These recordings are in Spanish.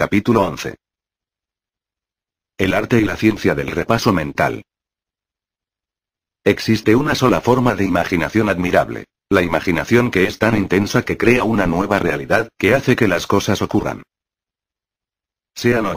Capítulo 11. El arte y la ciencia del repaso mental. Existe una sola forma de imaginación admirable, la imaginación que es tan intensa que crea una nueva realidad que hace que las cosas ocurran. Sean no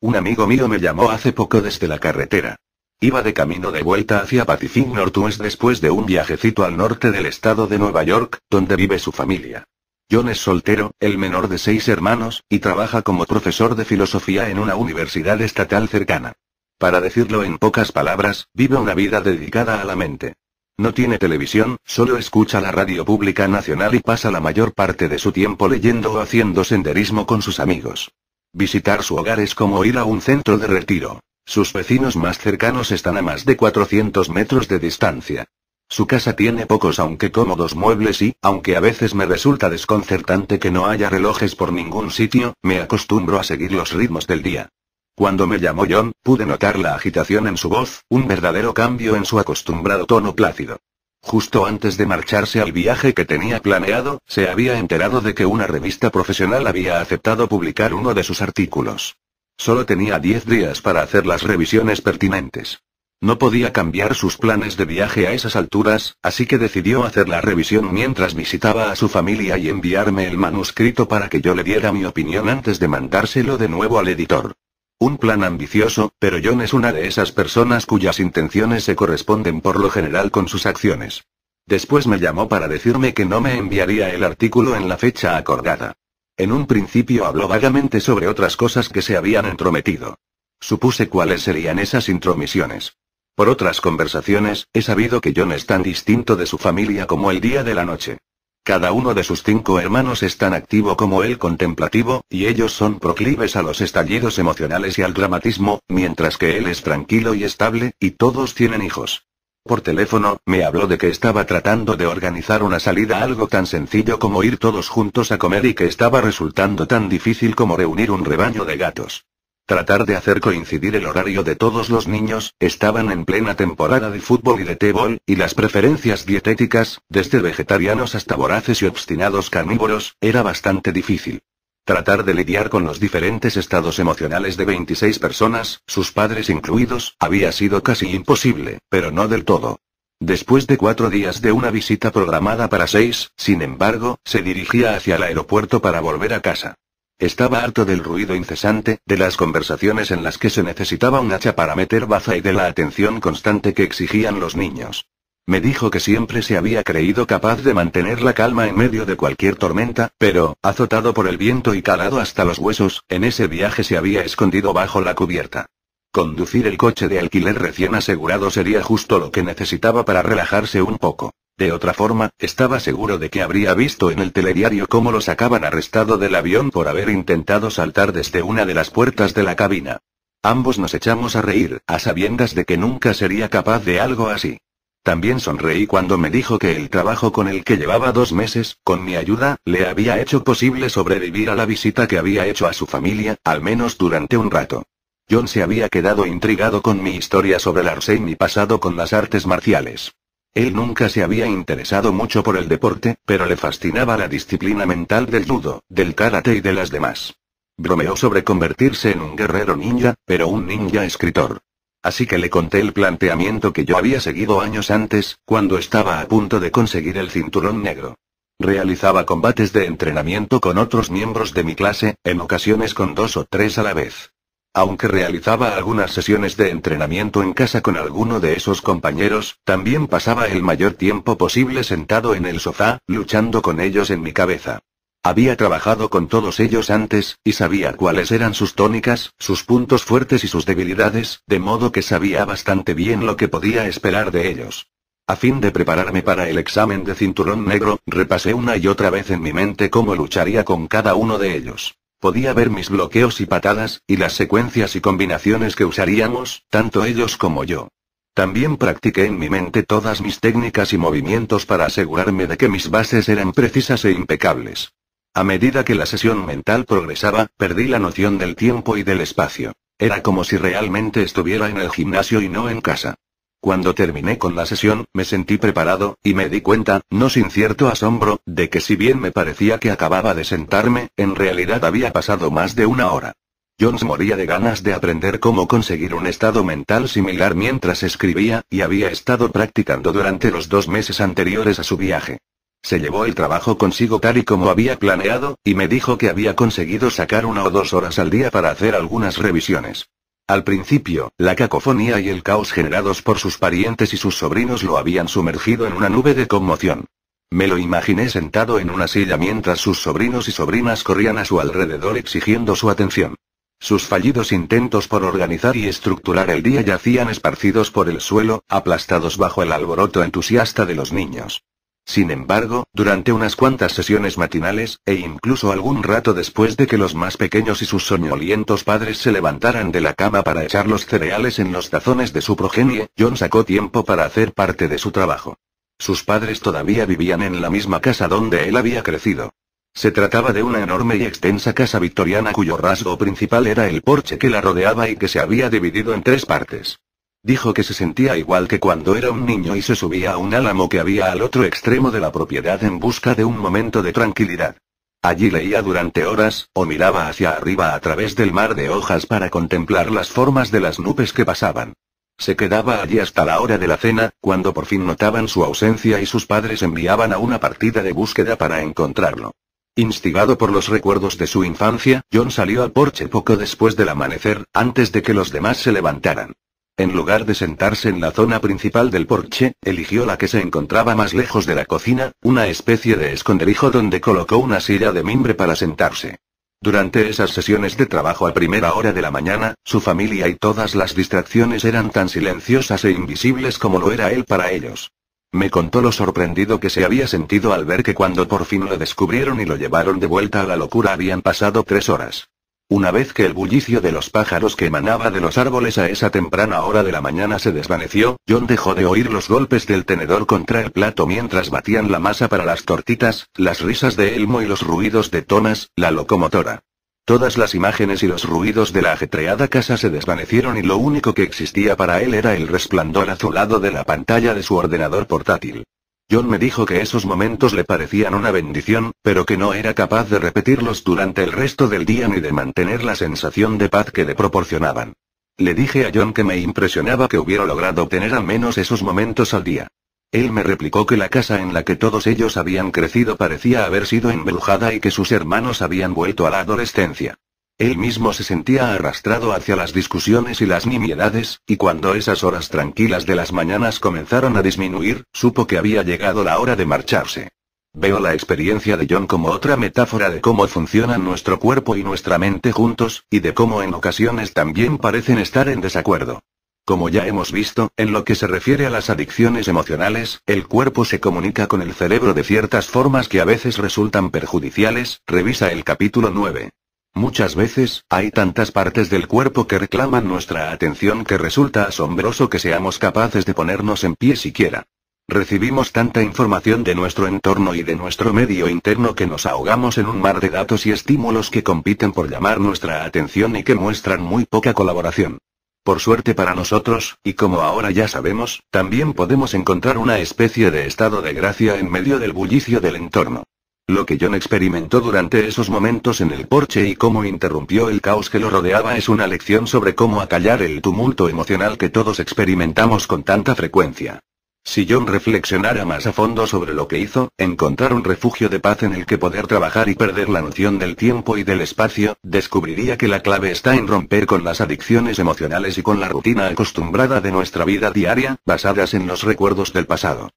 Un amigo mío me llamó hace poco desde la carretera. Iba de camino de vuelta hacia Pacific Northwest después de un viajecito al norte del estado de Nueva York, donde vive su familia. John es soltero, el menor de seis hermanos, y trabaja como profesor de filosofía en una universidad estatal cercana. Para decirlo en pocas palabras, vive una vida dedicada a la mente. No tiene televisión, solo escucha la radio pública nacional y pasa la mayor parte de su tiempo leyendo o haciendo senderismo con sus amigos. Visitar su hogar es como ir a un centro de retiro. Sus vecinos más cercanos están a más de 400 metros de distancia. Su casa tiene pocos aunque cómodos muebles y, aunque a veces me resulta desconcertante que no haya relojes por ningún sitio, me acostumbro a seguir los ritmos del día. Cuando me llamó John, pude notar la agitación en su voz, un verdadero cambio en su acostumbrado tono plácido. Justo antes de marcharse al viaje que tenía planeado, se había enterado de que una revista profesional había aceptado publicar uno de sus artículos. Solo tenía 10 días para hacer las revisiones pertinentes. No podía cambiar sus planes de viaje a esas alturas, así que decidió hacer la revisión mientras visitaba a su familia y enviarme el manuscrito para que yo le diera mi opinión antes de mandárselo de nuevo al editor. Un plan ambicioso, pero John es una de esas personas cuyas intenciones se corresponden por lo general con sus acciones. Después me llamó para decirme que no me enviaría el artículo en la fecha acordada. En un principio habló vagamente sobre otras cosas que se habían entrometido. Supuse cuáles serían esas intromisiones. Por otras conversaciones, he sabido que John es tan distinto de su familia como el día de la noche. Cada uno de sus cinco hermanos es tan activo como él contemplativo, y ellos son proclives a los estallidos emocionales y al dramatismo, mientras que él es tranquilo y estable, y todos tienen hijos. Por teléfono, me habló de que estaba tratando de organizar una salida algo tan sencillo como ir todos juntos a comer y que estaba resultando tan difícil como reunir un rebaño de gatos. Tratar de hacer coincidir el horario de todos los niños, estaban en plena temporada de fútbol y de tébol, y las preferencias dietéticas, desde vegetarianos hasta voraces y obstinados carnívoros, era bastante difícil. Tratar de lidiar con los diferentes estados emocionales de 26 personas, sus padres incluidos, había sido casi imposible, pero no del todo. Después de cuatro días de una visita programada para seis, sin embargo, se dirigía hacia el aeropuerto para volver a casa. Estaba harto del ruido incesante, de las conversaciones en las que se necesitaba un hacha para meter baza y de la atención constante que exigían los niños. Me dijo que siempre se había creído capaz de mantener la calma en medio de cualquier tormenta, pero, azotado por el viento y calado hasta los huesos, en ese viaje se había escondido bajo la cubierta. Conducir el coche de alquiler recién asegurado sería justo lo que necesitaba para relajarse un poco. De otra forma, estaba seguro de que habría visto en el telediario cómo lo sacaban arrestado del avión por haber intentado saltar desde una de las puertas de la cabina. Ambos nos echamos a reír, a sabiendas de que nunca sería capaz de algo así. También sonreí cuando me dijo que el trabajo con el que llevaba dos meses, con mi ayuda, le había hecho posible sobrevivir a la visita que había hecho a su familia, al menos durante un rato. John se había quedado intrigado con mi historia sobre el y mi pasado con las artes marciales. Él nunca se había interesado mucho por el deporte, pero le fascinaba la disciplina mental del judo, del karate y de las demás. Bromeó sobre convertirse en un guerrero ninja, pero un ninja escritor. Así que le conté el planteamiento que yo había seguido años antes, cuando estaba a punto de conseguir el cinturón negro. Realizaba combates de entrenamiento con otros miembros de mi clase, en ocasiones con dos o tres a la vez. Aunque realizaba algunas sesiones de entrenamiento en casa con alguno de esos compañeros, también pasaba el mayor tiempo posible sentado en el sofá, luchando con ellos en mi cabeza. Había trabajado con todos ellos antes, y sabía cuáles eran sus tónicas, sus puntos fuertes y sus debilidades, de modo que sabía bastante bien lo que podía esperar de ellos. A fin de prepararme para el examen de cinturón negro, repasé una y otra vez en mi mente cómo lucharía con cada uno de ellos. Podía ver mis bloqueos y patadas, y las secuencias y combinaciones que usaríamos, tanto ellos como yo. También practiqué en mi mente todas mis técnicas y movimientos para asegurarme de que mis bases eran precisas e impecables. A medida que la sesión mental progresaba, perdí la noción del tiempo y del espacio. Era como si realmente estuviera en el gimnasio y no en casa. Cuando terminé con la sesión, me sentí preparado, y me di cuenta, no sin cierto asombro, de que si bien me parecía que acababa de sentarme, en realidad había pasado más de una hora. Jones moría de ganas de aprender cómo conseguir un estado mental similar mientras escribía, y había estado practicando durante los dos meses anteriores a su viaje. Se llevó el trabajo consigo tal y como había planeado, y me dijo que había conseguido sacar una o dos horas al día para hacer algunas revisiones. Al principio, la cacofonía y el caos generados por sus parientes y sus sobrinos lo habían sumergido en una nube de conmoción. Me lo imaginé sentado en una silla mientras sus sobrinos y sobrinas corrían a su alrededor exigiendo su atención. Sus fallidos intentos por organizar y estructurar el día yacían esparcidos por el suelo, aplastados bajo el alboroto entusiasta de los niños. Sin embargo, durante unas cuantas sesiones matinales, e incluso algún rato después de que los más pequeños y sus soñolientos padres se levantaran de la cama para echar los cereales en los tazones de su progenie, John sacó tiempo para hacer parte de su trabajo. Sus padres todavía vivían en la misma casa donde él había crecido. Se trataba de una enorme y extensa casa victoriana cuyo rasgo principal era el porche que la rodeaba y que se había dividido en tres partes. Dijo que se sentía igual que cuando era un niño y se subía a un álamo que había al otro extremo de la propiedad en busca de un momento de tranquilidad. Allí leía durante horas, o miraba hacia arriba a través del mar de hojas para contemplar las formas de las nubes que pasaban. Se quedaba allí hasta la hora de la cena, cuando por fin notaban su ausencia y sus padres enviaban a una partida de búsqueda para encontrarlo. Instigado por los recuerdos de su infancia, John salió al porche poco después del amanecer, antes de que los demás se levantaran. En lugar de sentarse en la zona principal del porche, eligió la que se encontraba más lejos de la cocina, una especie de esconderijo donde colocó una silla de mimbre para sentarse. Durante esas sesiones de trabajo a primera hora de la mañana, su familia y todas las distracciones eran tan silenciosas e invisibles como lo era él para ellos. Me contó lo sorprendido que se había sentido al ver que cuando por fin lo descubrieron y lo llevaron de vuelta a la locura habían pasado tres horas. Una vez que el bullicio de los pájaros que emanaba de los árboles a esa temprana hora de la mañana se desvaneció, John dejó de oír los golpes del tenedor contra el plato mientras batían la masa para las tortitas, las risas de Elmo y los ruidos de Thomas, la locomotora. Todas las imágenes y los ruidos de la ajetreada casa se desvanecieron y lo único que existía para él era el resplandor azulado de la pantalla de su ordenador portátil. John me dijo que esos momentos le parecían una bendición, pero que no era capaz de repetirlos durante el resto del día ni de mantener la sensación de paz que le proporcionaban. Le dije a John que me impresionaba que hubiera logrado obtener al menos esos momentos al día. Él me replicó que la casa en la que todos ellos habían crecido parecía haber sido embrujada y que sus hermanos habían vuelto a la adolescencia. Él mismo se sentía arrastrado hacia las discusiones y las nimiedades, y cuando esas horas tranquilas de las mañanas comenzaron a disminuir, supo que había llegado la hora de marcharse. Veo la experiencia de John como otra metáfora de cómo funcionan nuestro cuerpo y nuestra mente juntos, y de cómo en ocasiones también parecen estar en desacuerdo. Como ya hemos visto, en lo que se refiere a las adicciones emocionales, el cuerpo se comunica con el cerebro de ciertas formas que a veces resultan perjudiciales, revisa el capítulo 9. Muchas veces, hay tantas partes del cuerpo que reclaman nuestra atención que resulta asombroso que seamos capaces de ponernos en pie siquiera. Recibimos tanta información de nuestro entorno y de nuestro medio interno que nos ahogamos en un mar de datos y estímulos que compiten por llamar nuestra atención y que muestran muy poca colaboración. Por suerte para nosotros, y como ahora ya sabemos, también podemos encontrar una especie de estado de gracia en medio del bullicio del entorno. Lo que John experimentó durante esos momentos en el porche y cómo interrumpió el caos que lo rodeaba es una lección sobre cómo acallar el tumulto emocional que todos experimentamos con tanta frecuencia. Si John reflexionara más a fondo sobre lo que hizo, encontrar un refugio de paz en el que poder trabajar y perder la noción del tiempo y del espacio, descubriría que la clave está en romper con las adicciones emocionales y con la rutina acostumbrada de nuestra vida diaria, basadas en los recuerdos del pasado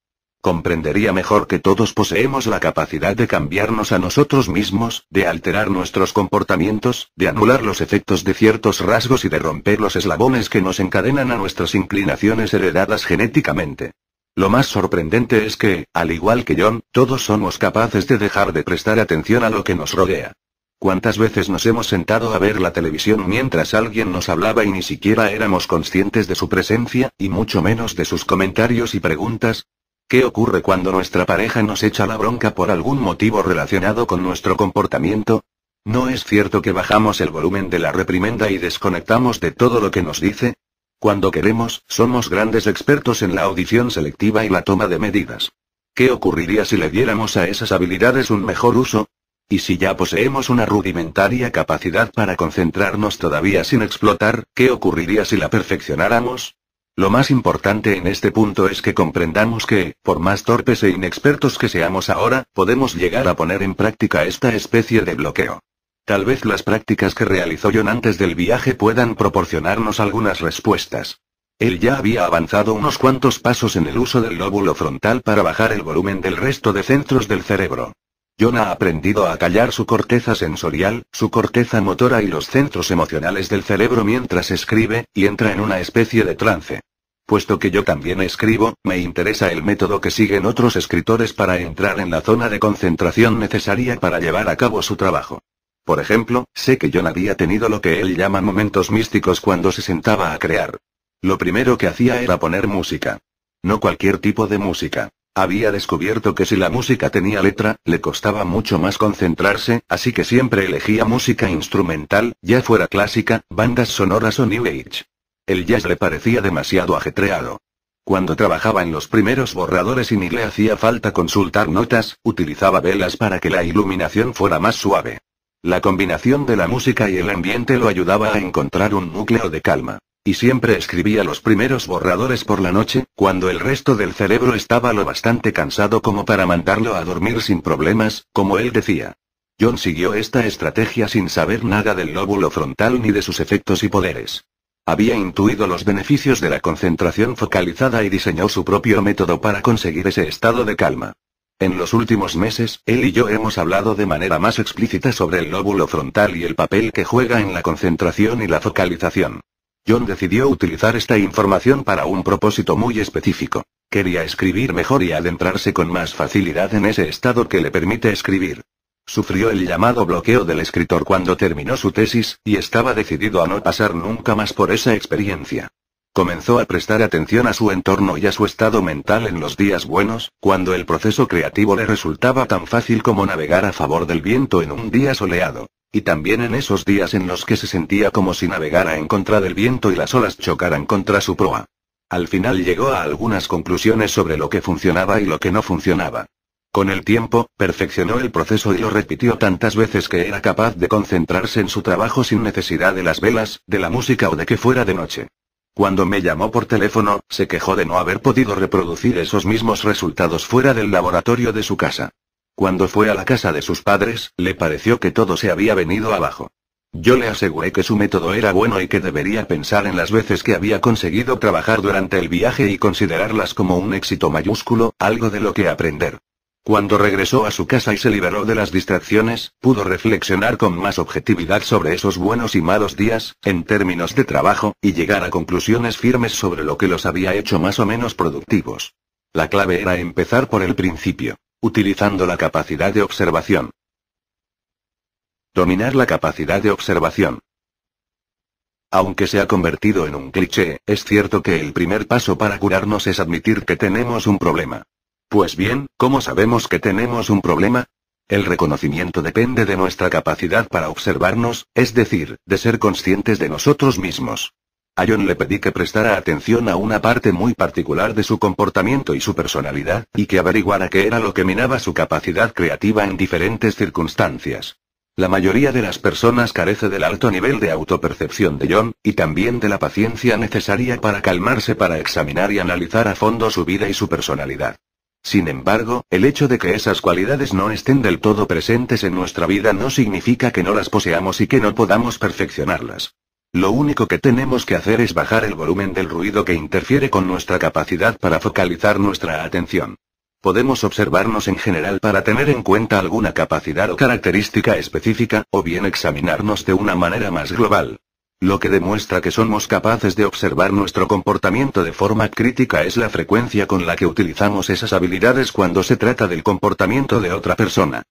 comprendería mejor que todos poseemos la capacidad de cambiarnos a nosotros mismos, de alterar nuestros comportamientos, de anular los efectos de ciertos rasgos y de romper los eslabones que nos encadenan a nuestras inclinaciones heredadas genéticamente. Lo más sorprendente es que, al igual que John, todos somos capaces de dejar de prestar atención a lo que nos rodea. ¿Cuántas veces nos hemos sentado a ver la televisión mientras alguien nos hablaba y ni siquiera éramos conscientes de su presencia, y mucho menos de sus comentarios y preguntas? ¿Qué ocurre cuando nuestra pareja nos echa la bronca por algún motivo relacionado con nuestro comportamiento? ¿No es cierto que bajamos el volumen de la reprimenda y desconectamos de todo lo que nos dice? Cuando queremos, somos grandes expertos en la audición selectiva y la toma de medidas. ¿Qué ocurriría si le diéramos a esas habilidades un mejor uso? Y si ya poseemos una rudimentaria capacidad para concentrarnos todavía sin explotar, ¿qué ocurriría si la perfeccionáramos? Lo más importante en este punto es que comprendamos que, por más torpes e inexpertos que seamos ahora, podemos llegar a poner en práctica esta especie de bloqueo. Tal vez las prácticas que realizó John antes del viaje puedan proporcionarnos algunas respuestas. Él ya había avanzado unos cuantos pasos en el uso del lóbulo frontal para bajar el volumen del resto de centros del cerebro. John ha aprendido a callar su corteza sensorial, su corteza motora y los centros emocionales del cerebro mientras escribe, y entra en una especie de trance. Puesto que yo también escribo, me interesa el método que siguen otros escritores para entrar en la zona de concentración necesaria para llevar a cabo su trabajo. Por ejemplo, sé que John había tenido lo que él llama momentos místicos cuando se sentaba a crear. Lo primero que hacía era poner música. No cualquier tipo de música. Había descubierto que si la música tenía letra, le costaba mucho más concentrarse, así que siempre elegía música instrumental, ya fuera clásica, bandas sonoras o New Age. El jazz le parecía demasiado ajetreado. Cuando trabajaba en los primeros borradores y ni le hacía falta consultar notas, utilizaba velas para que la iluminación fuera más suave. La combinación de la música y el ambiente lo ayudaba a encontrar un núcleo de calma. Y siempre escribía los primeros borradores por la noche, cuando el resto del cerebro estaba lo bastante cansado como para mandarlo a dormir sin problemas, como él decía. John siguió esta estrategia sin saber nada del lóbulo frontal ni de sus efectos y poderes. Había intuido los beneficios de la concentración focalizada y diseñó su propio método para conseguir ese estado de calma. En los últimos meses, él y yo hemos hablado de manera más explícita sobre el lóbulo frontal y el papel que juega en la concentración y la focalización. John decidió utilizar esta información para un propósito muy específico. Quería escribir mejor y adentrarse con más facilidad en ese estado que le permite escribir. Sufrió el llamado bloqueo del escritor cuando terminó su tesis, y estaba decidido a no pasar nunca más por esa experiencia. Comenzó a prestar atención a su entorno y a su estado mental en los días buenos, cuando el proceso creativo le resultaba tan fácil como navegar a favor del viento en un día soleado. Y también en esos días en los que se sentía como si navegara en contra del viento y las olas chocaran contra su proa. Al final llegó a algunas conclusiones sobre lo que funcionaba y lo que no funcionaba. Con el tiempo, perfeccionó el proceso y lo repitió tantas veces que era capaz de concentrarse en su trabajo sin necesidad de las velas, de la música o de que fuera de noche. Cuando me llamó por teléfono, se quejó de no haber podido reproducir esos mismos resultados fuera del laboratorio de su casa. Cuando fue a la casa de sus padres, le pareció que todo se había venido abajo. Yo le aseguré que su método era bueno y que debería pensar en las veces que había conseguido trabajar durante el viaje y considerarlas como un éxito mayúsculo, algo de lo que aprender. Cuando regresó a su casa y se liberó de las distracciones, pudo reflexionar con más objetividad sobre esos buenos y malos días, en términos de trabajo, y llegar a conclusiones firmes sobre lo que los había hecho más o menos productivos. La clave era empezar por el principio. Utilizando la capacidad de observación. Dominar la capacidad de observación. Aunque se ha convertido en un cliché, es cierto que el primer paso para curarnos es admitir que tenemos un problema. Pues bien, ¿cómo sabemos que tenemos un problema? El reconocimiento depende de nuestra capacidad para observarnos, es decir, de ser conscientes de nosotros mismos. A John le pedí que prestara atención a una parte muy particular de su comportamiento y su personalidad, y que averiguara qué era lo que minaba su capacidad creativa en diferentes circunstancias. La mayoría de las personas carece del alto nivel de autopercepción de John, y también de la paciencia necesaria para calmarse para examinar y analizar a fondo su vida y su personalidad. Sin embargo, el hecho de que esas cualidades no estén del todo presentes en nuestra vida no significa que no las poseamos y que no podamos perfeccionarlas. Lo único que tenemos que hacer es bajar el volumen del ruido que interfiere con nuestra capacidad para focalizar nuestra atención. Podemos observarnos en general para tener en cuenta alguna capacidad o característica específica, o bien examinarnos de una manera más global. Lo que demuestra que somos capaces de observar nuestro comportamiento de forma crítica es la frecuencia con la que utilizamos esas habilidades cuando se trata del comportamiento de otra persona.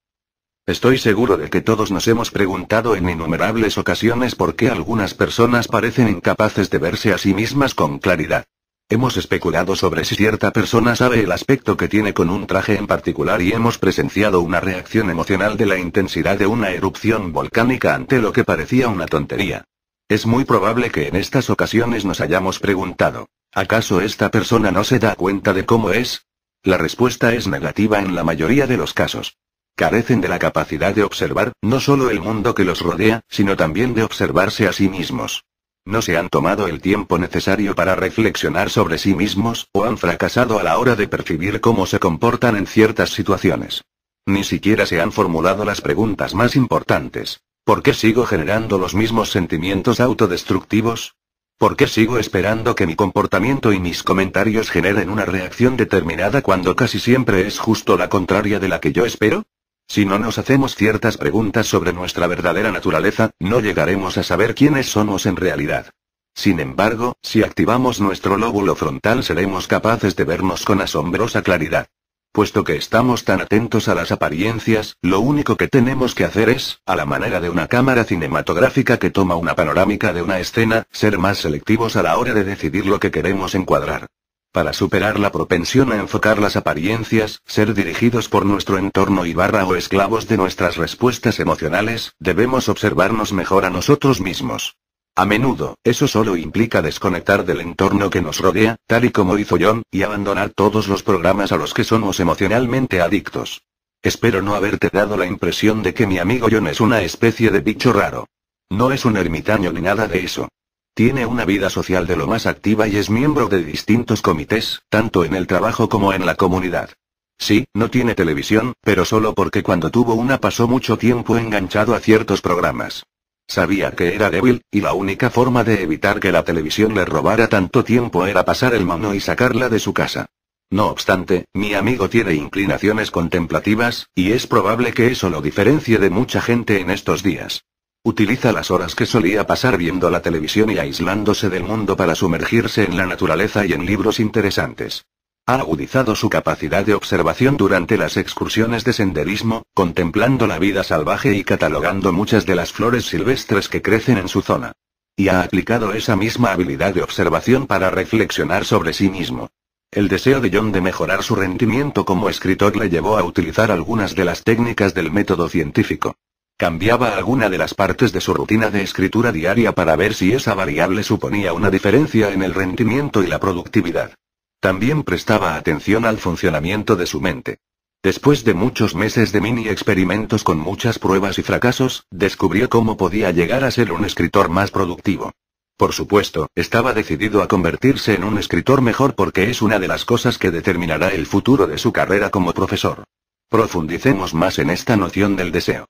Estoy seguro de que todos nos hemos preguntado en innumerables ocasiones por qué algunas personas parecen incapaces de verse a sí mismas con claridad. Hemos especulado sobre si cierta persona sabe el aspecto que tiene con un traje en particular y hemos presenciado una reacción emocional de la intensidad de una erupción volcánica ante lo que parecía una tontería. Es muy probable que en estas ocasiones nos hayamos preguntado, ¿acaso esta persona no se da cuenta de cómo es? La respuesta es negativa en la mayoría de los casos. Carecen de la capacidad de observar, no solo el mundo que los rodea, sino también de observarse a sí mismos. No se han tomado el tiempo necesario para reflexionar sobre sí mismos, o han fracasado a la hora de percibir cómo se comportan en ciertas situaciones. Ni siquiera se han formulado las preguntas más importantes. ¿Por qué sigo generando los mismos sentimientos autodestructivos? ¿Por qué sigo esperando que mi comportamiento y mis comentarios generen una reacción determinada cuando casi siempre es justo la contraria de la que yo espero? Si no nos hacemos ciertas preguntas sobre nuestra verdadera naturaleza, no llegaremos a saber quiénes somos en realidad. Sin embargo, si activamos nuestro lóbulo frontal seremos capaces de vernos con asombrosa claridad. Puesto que estamos tan atentos a las apariencias, lo único que tenemos que hacer es, a la manera de una cámara cinematográfica que toma una panorámica de una escena, ser más selectivos a la hora de decidir lo que queremos encuadrar. Para superar la propensión a enfocar las apariencias, ser dirigidos por nuestro entorno y barra o esclavos de nuestras respuestas emocionales, debemos observarnos mejor a nosotros mismos. A menudo, eso solo implica desconectar del entorno que nos rodea, tal y como hizo John, y abandonar todos los programas a los que somos emocionalmente adictos. Espero no haberte dado la impresión de que mi amigo John es una especie de bicho raro. No es un ermitaño ni nada de eso. Tiene una vida social de lo más activa y es miembro de distintos comités, tanto en el trabajo como en la comunidad. Sí, no tiene televisión, pero solo porque cuando tuvo una pasó mucho tiempo enganchado a ciertos programas. Sabía que era débil, y la única forma de evitar que la televisión le robara tanto tiempo era pasar el mano y sacarla de su casa. No obstante, mi amigo tiene inclinaciones contemplativas, y es probable que eso lo diferencie de mucha gente en estos días. Utiliza las horas que solía pasar viendo la televisión y aislándose del mundo para sumergirse en la naturaleza y en libros interesantes. Ha agudizado su capacidad de observación durante las excursiones de senderismo, contemplando la vida salvaje y catalogando muchas de las flores silvestres que crecen en su zona. Y ha aplicado esa misma habilidad de observación para reflexionar sobre sí mismo. El deseo de John de mejorar su rendimiento como escritor le llevó a utilizar algunas de las técnicas del método científico. Cambiaba alguna de las partes de su rutina de escritura diaria para ver si esa variable suponía una diferencia en el rendimiento y la productividad. También prestaba atención al funcionamiento de su mente. Después de muchos meses de mini experimentos con muchas pruebas y fracasos, descubrió cómo podía llegar a ser un escritor más productivo. Por supuesto, estaba decidido a convertirse en un escritor mejor porque es una de las cosas que determinará el futuro de su carrera como profesor. Profundicemos más en esta noción del deseo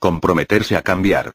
comprometerse a cambiar.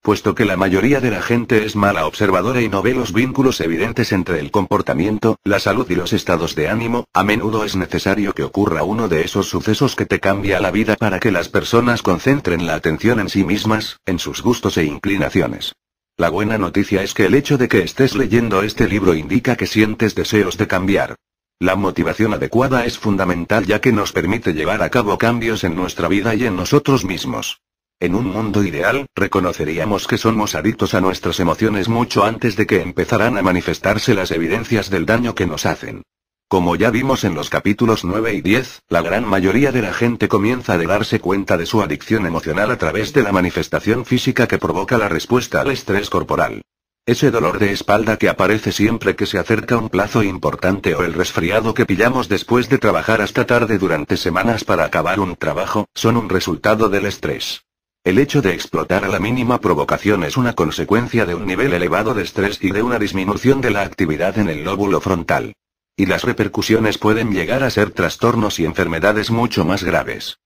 Puesto que la mayoría de la gente es mala observadora y no ve los vínculos evidentes entre el comportamiento, la salud y los estados de ánimo, a menudo es necesario que ocurra uno de esos sucesos que te cambia la vida para que las personas concentren la atención en sí mismas, en sus gustos e inclinaciones. La buena noticia es que el hecho de que estés leyendo este libro indica que sientes deseos de cambiar. La motivación adecuada es fundamental ya que nos permite llevar a cabo cambios en nuestra vida y en nosotros mismos. En un mundo ideal, reconoceríamos que somos adictos a nuestras emociones mucho antes de que empezaran a manifestarse las evidencias del daño que nos hacen. Como ya vimos en los capítulos 9 y 10, la gran mayoría de la gente comienza a darse cuenta de su adicción emocional a través de la manifestación física que provoca la respuesta al estrés corporal. Ese dolor de espalda que aparece siempre que se acerca un plazo importante o el resfriado que pillamos después de trabajar hasta tarde durante semanas para acabar un trabajo, son un resultado del estrés. El hecho de explotar a la mínima provocación es una consecuencia de un nivel elevado de estrés y de una disminución de la actividad en el lóbulo frontal. Y las repercusiones pueden llegar a ser trastornos y enfermedades mucho más graves.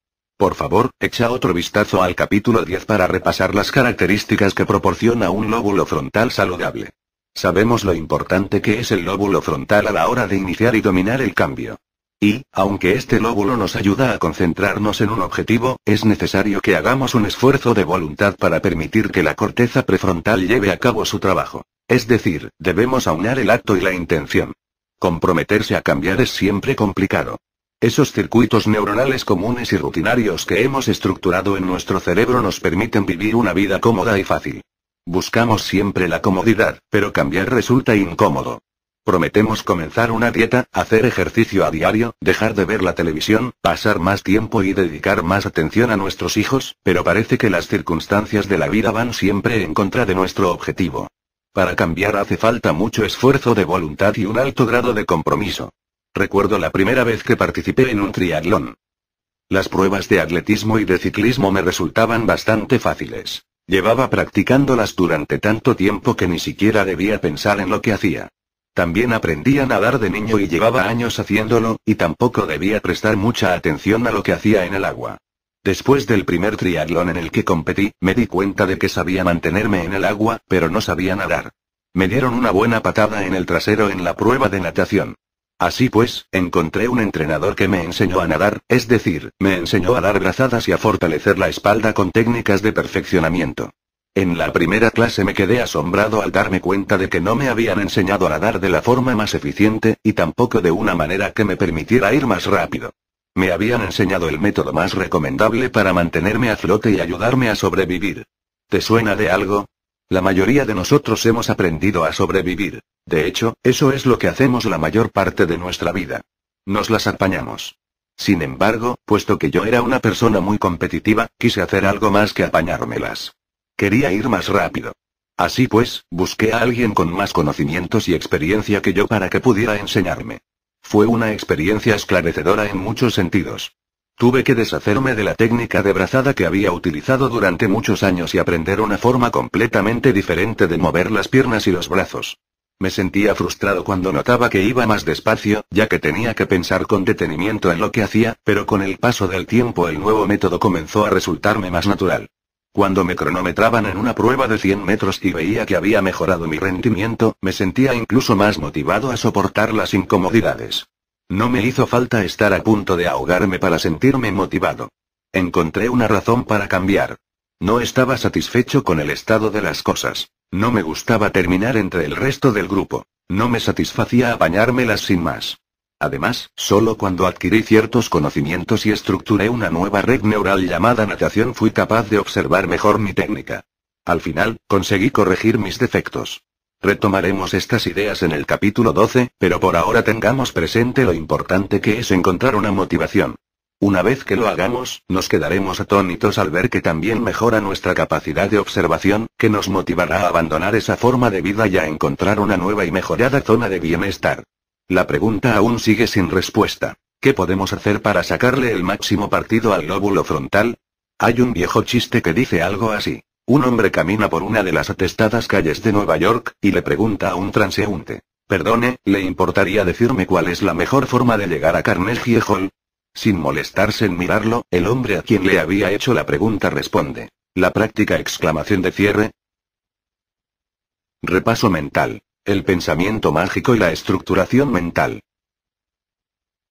Por favor, echa otro vistazo al capítulo 10 para repasar las características que proporciona un lóbulo frontal saludable. Sabemos lo importante que es el lóbulo frontal a la hora de iniciar y dominar el cambio. Y, aunque este lóbulo nos ayuda a concentrarnos en un objetivo, es necesario que hagamos un esfuerzo de voluntad para permitir que la corteza prefrontal lleve a cabo su trabajo. Es decir, debemos aunar el acto y la intención. Comprometerse a cambiar es siempre complicado. Esos circuitos neuronales comunes y rutinarios que hemos estructurado en nuestro cerebro nos permiten vivir una vida cómoda y fácil. Buscamos siempre la comodidad, pero cambiar resulta incómodo. Prometemos comenzar una dieta, hacer ejercicio a diario, dejar de ver la televisión, pasar más tiempo y dedicar más atención a nuestros hijos, pero parece que las circunstancias de la vida van siempre en contra de nuestro objetivo. Para cambiar hace falta mucho esfuerzo de voluntad y un alto grado de compromiso. Recuerdo la primera vez que participé en un triatlón. Las pruebas de atletismo y de ciclismo me resultaban bastante fáciles. Llevaba practicándolas durante tanto tiempo que ni siquiera debía pensar en lo que hacía. También aprendí a nadar de niño y llevaba años haciéndolo, y tampoco debía prestar mucha atención a lo que hacía en el agua. Después del primer triatlón en el que competí, me di cuenta de que sabía mantenerme en el agua, pero no sabía nadar. Me dieron una buena patada en el trasero en la prueba de natación. Así pues, encontré un entrenador que me enseñó a nadar, es decir, me enseñó a dar brazadas y a fortalecer la espalda con técnicas de perfeccionamiento. En la primera clase me quedé asombrado al darme cuenta de que no me habían enseñado a nadar de la forma más eficiente, y tampoco de una manera que me permitiera ir más rápido. Me habían enseñado el método más recomendable para mantenerme a flote y ayudarme a sobrevivir. ¿Te suena de algo? La mayoría de nosotros hemos aprendido a sobrevivir. De hecho, eso es lo que hacemos la mayor parte de nuestra vida. Nos las apañamos. Sin embargo, puesto que yo era una persona muy competitiva, quise hacer algo más que apañármelas. Quería ir más rápido. Así pues, busqué a alguien con más conocimientos y experiencia que yo para que pudiera enseñarme. Fue una experiencia esclarecedora en muchos sentidos. Tuve que deshacerme de la técnica de brazada que había utilizado durante muchos años y aprender una forma completamente diferente de mover las piernas y los brazos. Me sentía frustrado cuando notaba que iba más despacio, ya que tenía que pensar con detenimiento en lo que hacía, pero con el paso del tiempo el nuevo método comenzó a resultarme más natural. Cuando me cronometraban en una prueba de 100 metros y veía que había mejorado mi rendimiento, me sentía incluso más motivado a soportar las incomodidades. No me hizo falta estar a punto de ahogarme para sentirme motivado. Encontré una razón para cambiar. No estaba satisfecho con el estado de las cosas. No me gustaba terminar entre el resto del grupo. No me satisfacía apañármelas sin más. Además, solo cuando adquirí ciertos conocimientos y estructuré una nueva red neural llamada natación fui capaz de observar mejor mi técnica. Al final, conseguí corregir mis defectos. Retomaremos estas ideas en el capítulo 12, pero por ahora tengamos presente lo importante que es encontrar una motivación. Una vez que lo hagamos, nos quedaremos atónitos al ver que también mejora nuestra capacidad de observación, que nos motivará a abandonar esa forma de vida y a encontrar una nueva y mejorada zona de bienestar. La pregunta aún sigue sin respuesta. ¿Qué podemos hacer para sacarle el máximo partido al lóbulo frontal? Hay un viejo chiste que dice algo así. Un hombre camina por una de las atestadas calles de Nueva York, y le pregunta a un transeúnte. Perdone, ¿le importaría decirme cuál es la mejor forma de llegar a Carnegie Hall? Sin molestarse en mirarlo, el hombre a quien le había hecho la pregunta responde. La práctica exclamación de cierre. Repaso mental. El pensamiento mágico y la estructuración mental.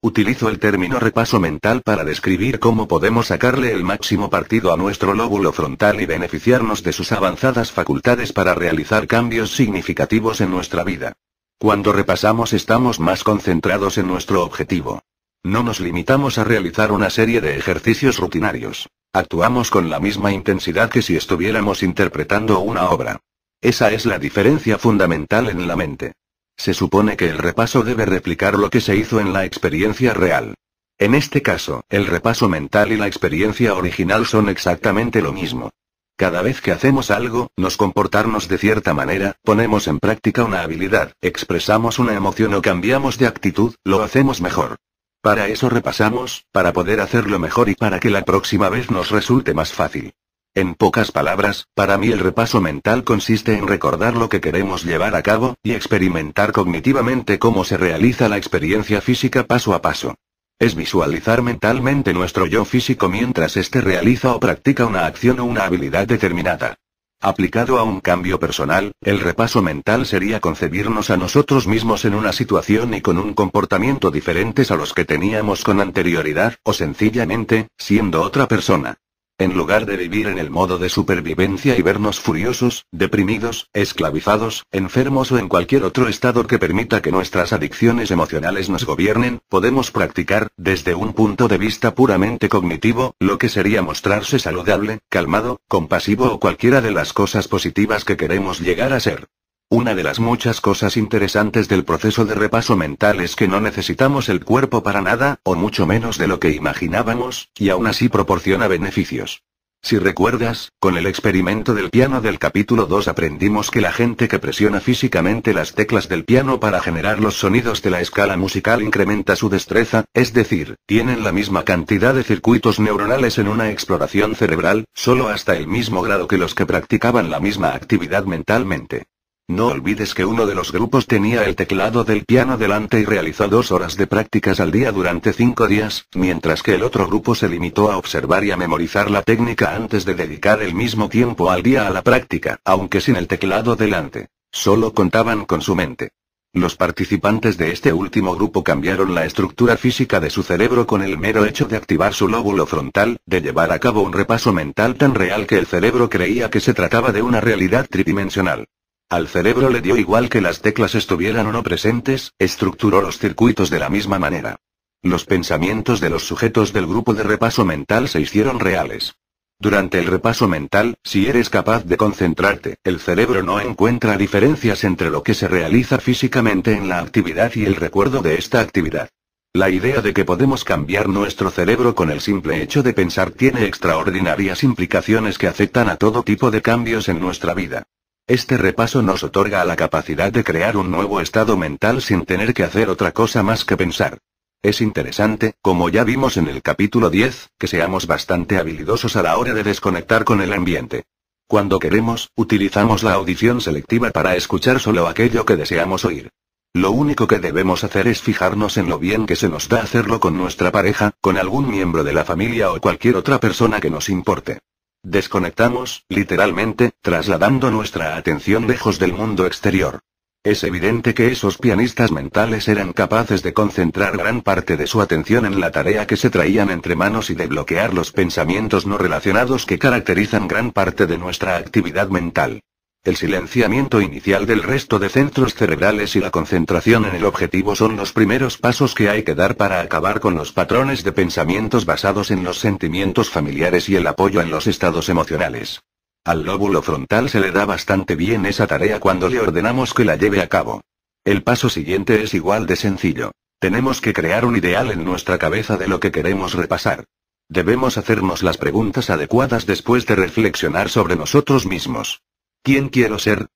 Utilizo el término repaso mental para describir cómo podemos sacarle el máximo partido a nuestro lóbulo frontal y beneficiarnos de sus avanzadas facultades para realizar cambios significativos en nuestra vida. Cuando repasamos estamos más concentrados en nuestro objetivo. No nos limitamos a realizar una serie de ejercicios rutinarios. Actuamos con la misma intensidad que si estuviéramos interpretando una obra. Esa es la diferencia fundamental en la mente. Se supone que el repaso debe replicar lo que se hizo en la experiencia real. En este caso, el repaso mental y la experiencia original son exactamente lo mismo. Cada vez que hacemos algo, nos comportarnos de cierta manera, ponemos en práctica una habilidad, expresamos una emoción o cambiamos de actitud, lo hacemos mejor. Para eso repasamos, para poder hacerlo mejor y para que la próxima vez nos resulte más fácil. En pocas palabras, para mí el repaso mental consiste en recordar lo que queremos llevar a cabo, y experimentar cognitivamente cómo se realiza la experiencia física paso a paso. Es visualizar mentalmente nuestro yo físico mientras éste realiza o practica una acción o una habilidad determinada. Aplicado a un cambio personal, el repaso mental sería concebirnos a nosotros mismos en una situación y con un comportamiento diferentes a los que teníamos con anterioridad, o sencillamente, siendo otra persona. En lugar de vivir en el modo de supervivencia y vernos furiosos, deprimidos, esclavizados, enfermos o en cualquier otro estado que permita que nuestras adicciones emocionales nos gobiernen, podemos practicar, desde un punto de vista puramente cognitivo, lo que sería mostrarse saludable, calmado, compasivo o cualquiera de las cosas positivas que queremos llegar a ser. Una de las muchas cosas interesantes del proceso de repaso mental es que no necesitamos el cuerpo para nada, o mucho menos de lo que imaginábamos, y aún así proporciona beneficios. Si recuerdas, con el experimento del piano del capítulo 2 aprendimos que la gente que presiona físicamente las teclas del piano para generar los sonidos de la escala musical incrementa su destreza, es decir, tienen la misma cantidad de circuitos neuronales en una exploración cerebral, solo hasta el mismo grado que los que practicaban la misma actividad mentalmente. No olvides que uno de los grupos tenía el teclado del piano delante y realizó dos horas de prácticas al día durante cinco días, mientras que el otro grupo se limitó a observar y a memorizar la técnica antes de dedicar el mismo tiempo al día a la práctica, aunque sin el teclado delante. Solo contaban con su mente. Los participantes de este último grupo cambiaron la estructura física de su cerebro con el mero hecho de activar su lóbulo frontal, de llevar a cabo un repaso mental tan real que el cerebro creía que se trataba de una realidad tridimensional. Al cerebro le dio igual que las teclas estuvieran o no presentes, estructuró los circuitos de la misma manera. Los pensamientos de los sujetos del grupo de repaso mental se hicieron reales. Durante el repaso mental, si eres capaz de concentrarte, el cerebro no encuentra diferencias entre lo que se realiza físicamente en la actividad y el recuerdo de esta actividad. La idea de que podemos cambiar nuestro cerebro con el simple hecho de pensar tiene extraordinarias implicaciones que afectan a todo tipo de cambios en nuestra vida. Este repaso nos otorga la capacidad de crear un nuevo estado mental sin tener que hacer otra cosa más que pensar. Es interesante, como ya vimos en el capítulo 10, que seamos bastante habilidosos a la hora de desconectar con el ambiente. Cuando queremos, utilizamos la audición selectiva para escuchar solo aquello que deseamos oír. Lo único que debemos hacer es fijarnos en lo bien que se nos da hacerlo con nuestra pareja, con algún miembro de la familia o cualquier otra persona que nos importe. Desconectamos, literalmente, trasladando nuestra atención lejos del mundo exterior. Es evidente que esos pianistas mentales eran capaces de concentrar gran parte de su atención en la tarea que se traían entre manos y de bloquear los pensamientos no relacionados que caracterizan gran parte de nuestra actividad mental. El silenciamiento inicial del resto de centros cerebrales y la concentración en el objetivo son los primeros pasos que hay que dar para acabar con los patrones de pensamientos basados en los sentimientos familiares y el apoyo en los estados emocionales. Al lóbulo frontal se le da bastante bien esa tarea cuando le ordenamos que la lleve a cabo. El paso siguiente es igual de sencillo. Tenemos que crear un ideal en nuestra cabeza de lo que queremos repasar. Debemos hacernos las preguntas adecuadas después de reflexionar sobre nosotros mismos. ¿Quién quiero ser?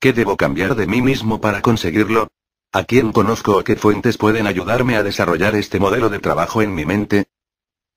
¿Qué debo cambiar de mí mismo para conseguirlo? ¿A quién conozco o qué fuentes pueden ayudarme a desarrollar este modelo de trabajo en mi mente?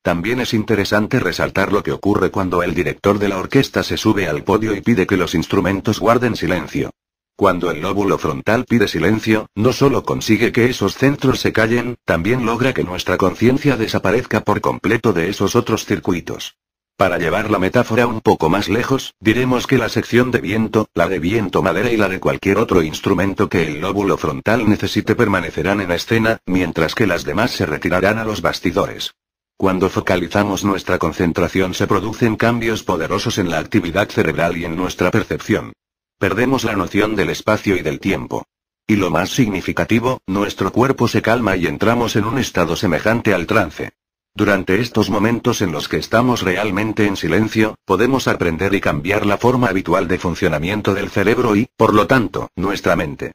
También es interesante resaltar lo que ocurre cuando el director de la orquesta se sube al podio y pide que los instrumentos guarden silencio. Cuando el lóbulo frontal pide silencio, no solo consigue que esos centros se callen, también logra que nuestra conciencia desaparezca por completo de esos otros circuitos. Para llevar la metáfora un poco más lejos, diremos que la sección de viento, la de viento madera y la de cualquier otro instrumento que el lóbulo frontal necesite permanecerán en escena, mientras que las demás se retirarán a los bastidores. Cuando focalizamos nuestra concentración se producen cambios poderosos en la actividad cerebral y en nuestra percepción. Perdemos la noción del espacio y del tiempo. Y lo más significativo, nuestro cuerpo se calma y entramos en un estado semejante al trance. Durante estos momentos en los que estamos realmente en silencio, podemos aprender y cambiar la forma habitual de funcionamiento del cerebro y, por lo tanto, nuestra mente.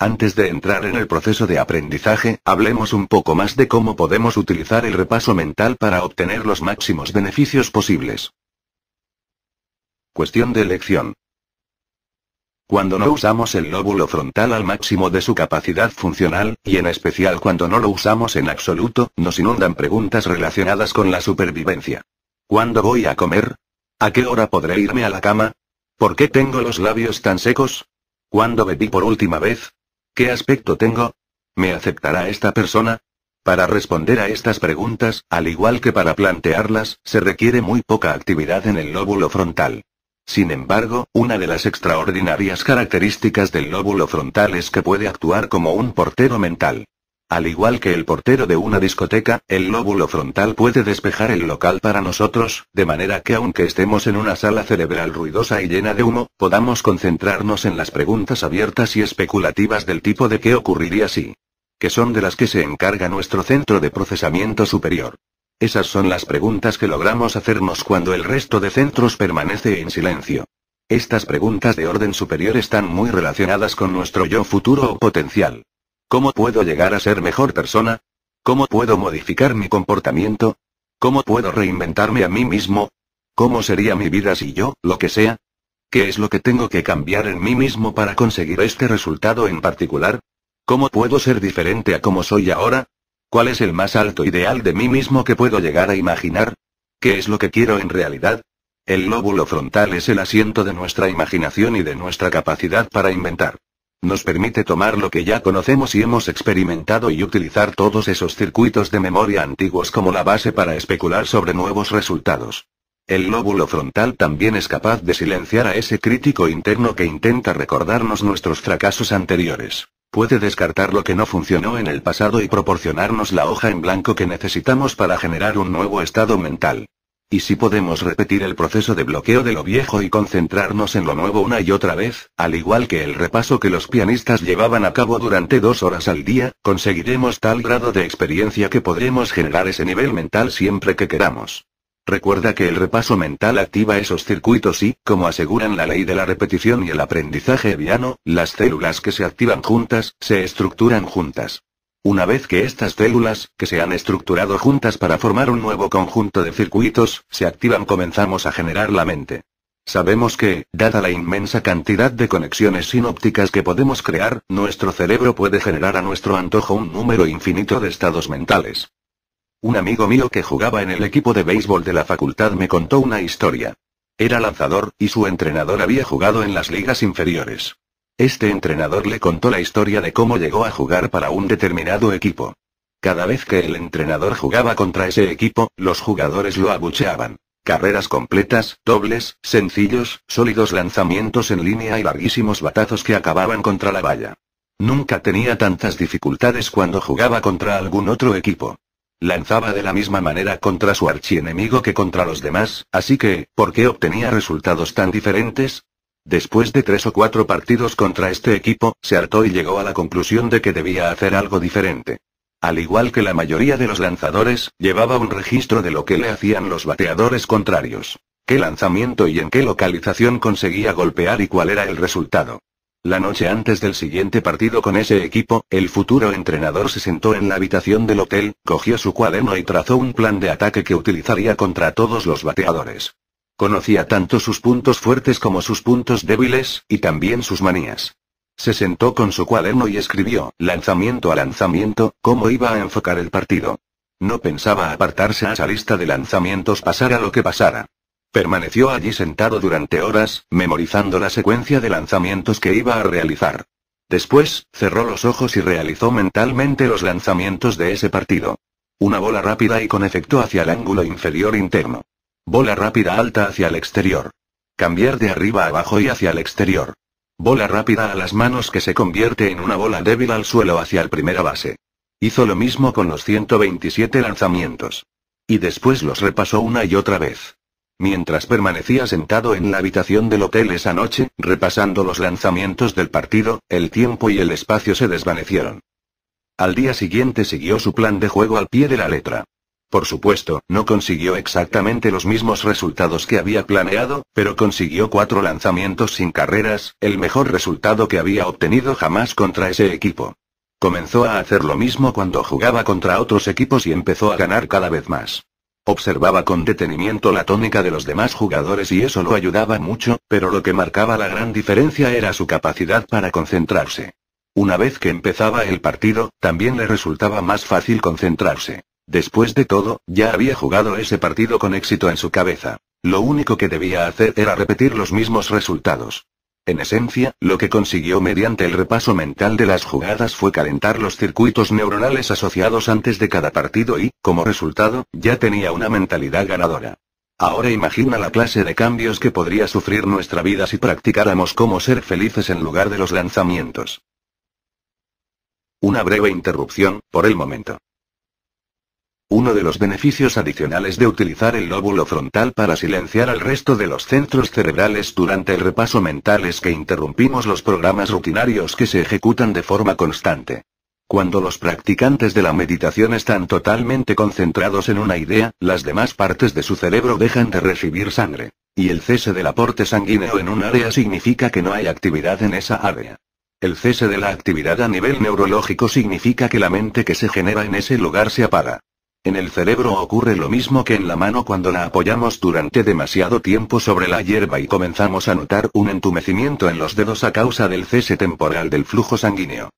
Antes de entrar en el proceso de aprendizaje, hablemos un poco más de cómo podemos utilizar el repaso mental para obtener los máximos beneficios posibles. Cuestión de elección. Cuando no usamos el lóbulo frontal al máximo de su capacidad funcional, y en especial cuando no lo usamos en absoluto, nos inundan preguntas relacionadas con la supervivencia. ¿Cuándo voy a comer? ¿A qué hora podré irme a la cama? ¿Por qué tengo los labios tan secos? ¿Cuándo bebí por última vez? ¿Qué aspecto tengo? ¿Me aceptará esta persona? Para responder a estas preguntas, al igual que para plantearlas, se requiere muy poca actividad en el lóbulo frontal. Sin embargo, una de las extraordinarias características del lóbulo frontal es que puede actuar como un portero mental. Al igual que el portero de una discoteca, el lóbulo frontal puede despejar el local para nosotros, de manera que aunque estemos en una sala cerebral ruidosa y llena de humo, podamos concentrarnos en las preguntas abiertas y especulativas del tipo de qué ocurriría si, que son de las que se encarga nuestro centro de procesamiento superior. Esas son las preguntas que logramos hacernos cuando el resto de centros permanece en silencio. Estas preguntas de orden superior están muy relacionadas con nuestro yo futuro o potencial. ¿Cómo puedo llegar a ser mejor persona? ¿Cómo puedo modificar mi comportamiento? ¿Cómo puedo reinventarme a mí mismo? ¿Cómo sería mi vida si yo, lo que sea? ¿Qué es lo que tengo que cambiar en mí mismo para conseguir este resultado en particular? ¿Cómo puedo ser diferente a como soy ahora? ¿Cuál es el más alto ideal de mí mismo que puedo llegar a imaginar? ¿Qué es lo que quiero en realidad? El lóbulo frontal es el asiento de nuestra imaginación y de nuestra capacidad para inventar. Nos permite tomar lo que ya conocemos y hemos experimentado y utilizar todos esos circuitos de memoria antiguos como la base para especular sobre nuevos resultados. El lóbulo frontal también es capaz de silenciar a ese crítico interno que intenta recordarnos nuestros fracasos anteriores. Puede descartar lo que no funcionó en el pasado y proporcionarnos la hoja en blanco que necesitamos para generar un nuevo estado mental. Y si podemos repetir el proceso de bloqueo de lo viejo y concentrarnos en lo nuevo una y otra vez, al igual que el repaso que los pianistas llevaban a cabo durante dos horas al día, conseguiremos tal grado de experiencia que podremos generar ese nivel mental siempre que queramos. Recuerda que el repaso mental activa esos circuitos y, como aseguran la ley de la repetición y el aprendizaje eviano, las células que se activan juntas, se estructuran juntas. Una vez que estas células, que se han estructurado juntas para formar un nuevo conjunto de circuitos, se activan comenzamos a generar la mente. Sabemos que, dada la inmensa cantidad de conexiones sinópticas que podemos crear, nuestro cerebro puede generar a nuestro antojo un número infinito de estados mentales. Un amigo mío que jugaba en el equipo de béisbol de la facultad me contó una historia. Era lanzador, y su entrenador había jugado en las ligas inferiores. Este entrenador le contó la historia de cómo llegó a jugar para un determinado equipo. Cada vez que el entrenador jugaba contra ese equipo, los jugadores lo abucheaban. Carreras completas, dobles, sencillos, sólidos lanzamientos en línea y larguísimos batazos que acababan contra la valla. Nunca tenía tantas dificultades cuando jugaba contra algún otro equipo. Lanzaba de la misma manera contra su archienemigo que contra los demás, así que, ¿por qué obtenía resultados tan diferentes? Después de tres o cuatro partidos contra este equipo, se hartó y llegó a la conclusión de que debía hacer algo diferente. Al igual que la mayoría de los lanzadores, llevaba un registro de lo que le hacían los bateadores contrarios. Qué lanzamiento y en qué localización conseguía golpear y cuál era el resultado. La noche antes del siguiente partido con ese equipo, el futuro entrenador se sentó en la habitación del hotel, cogió su cuaderno y trazó un plan de ataque que utilizaría contra todos los bateadores. Conocía tanto sus puntos fuertes como sus puntos débiles, y también sus manías. Se sentó con su cuaderno y escribió, lanzamiento a lanzamiento, cómo iba a enfocar el partido. No pensaba apartarse a esa lista de lanzamientos pasara lo que pasara. Permaneció allí sentado durante horas, memorizando la secuencia de lanzamientos que iba a realizar. Después, cerró los ojos y realizó mentalmente los lanzamientos de ese partido. Una bola rápida y con efecto hacia el ángulo inferior interno. Bola rápida alta hacia el exterior. Cambiar de arriba abajo y hacia el exterior. Bola rápida a las manos que se convierte en una bola débil al suelo hacia el primera base. Hizo lo mismo con los 127 lanzamientos. Y después los repasó una y otra vez mientras permanecía sentado en la habitación del hotel esa noche, repasando los lanzamientos del partido, el tiempo y el espacio se desvanecieron. Al día siguiente siguió su plan de juego al pie de la letra. Por supuesto, no consiguió exactamente los mismos resultados que había planeado, pero consiguió cuatro lanzamientos sin carreras, el mejor resultado que había obtenido jamás contra ese equipo. Comenzó a hacer lo mismo cuando jugaba contra otros equipos y empezó a ganar cada vez más. Observaba con detenimiento la tónica de los demás jugadores y eso lo ayudaba mucho, pero lo que marcaba la gran diferencia era su capacidad para concentrarse. Una vez que empezaba el partido, también le resultaba más fácil concentrarse. Después de todo, ya había jugado ese partido con éxito en su cabeza. Lo único que debía hacer era repetir los mismos resultados. En esencia, lo que consiguió mediante el repaso mental de las jugadas fue calentar los circuitos neuronales asociados antes de cada partido y, como resultado, ya tenía una mentalidad ganadora. Ahora imagina la clase de cambios que podría sufrir nuestra vida si practicáramos cómo ser felices en lugar de los lanzamientos. Una breve interrupción, por el momento. Uno de los beneficios adicionales de utilizar el lóbulo frontal para silenciar al resto de los centros cerebrales durante el repaso mental es que interrumpimos los programas rutinarios que se ejecutan de forma constante. Cuando los practicantes de la meditación están totalmente concentrados en una idea, las demás partes de su cerebro dejan de recibir sangre. Y el cese del aporte sanguíneo en un área significa que no hay actividad en esa área. El cese de la actividad a nivel neurológico significa que la mente que se genera en ese lugar se apaga. En el cerebro ocurre lo mismo que en la mano cuando la apoyamos durante demasiado tiempo sobre la hierba y comenzamos a notar un entumecimiento en los dedos a causa del cese temporal del flujo sanguíneo.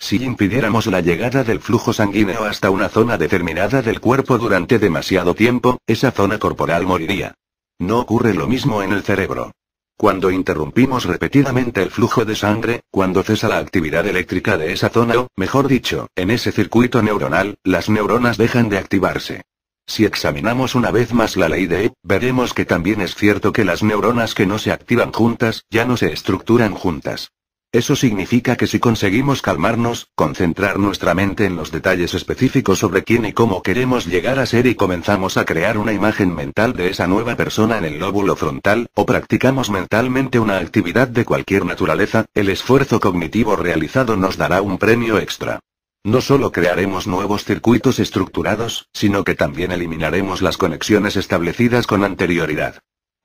Si impidiéramos la llegada del flujo sanguíneo hasta una zona determinada del cuerpo durante demasiado tiempo, esa zona corporal moriría. No ocurre lo mismo en el cerebro. Cuando interrumpimos repetidamente el flujo de sangre, cuando cesa la actividad eléctrica de esa zona o, mejor dicho, en ese circuito neuronal, las neuronas dejan de activarse. Si examinamos una vez más la ley de E, veremos que también es cierto que las neuronas que no se activan juntas, ya no se estructuran juntas. Eso significa que si conseguimos calmarnos, concentrar nuestra mente en los detalles específicos sobre quién y cómo queremos llegar a ser y comenzamos a crear una imagen mental de esa nueva persona en el lóbulo frontal, o practicamos mentalmente una actividad de cualquier naturaleza, el esfuerzo cognitivo realizado nos dará un premio extra. No solo crearemos nuevos circuitos estructurados, sino que también eliminaremos las conexiones establecidas con anterioridad.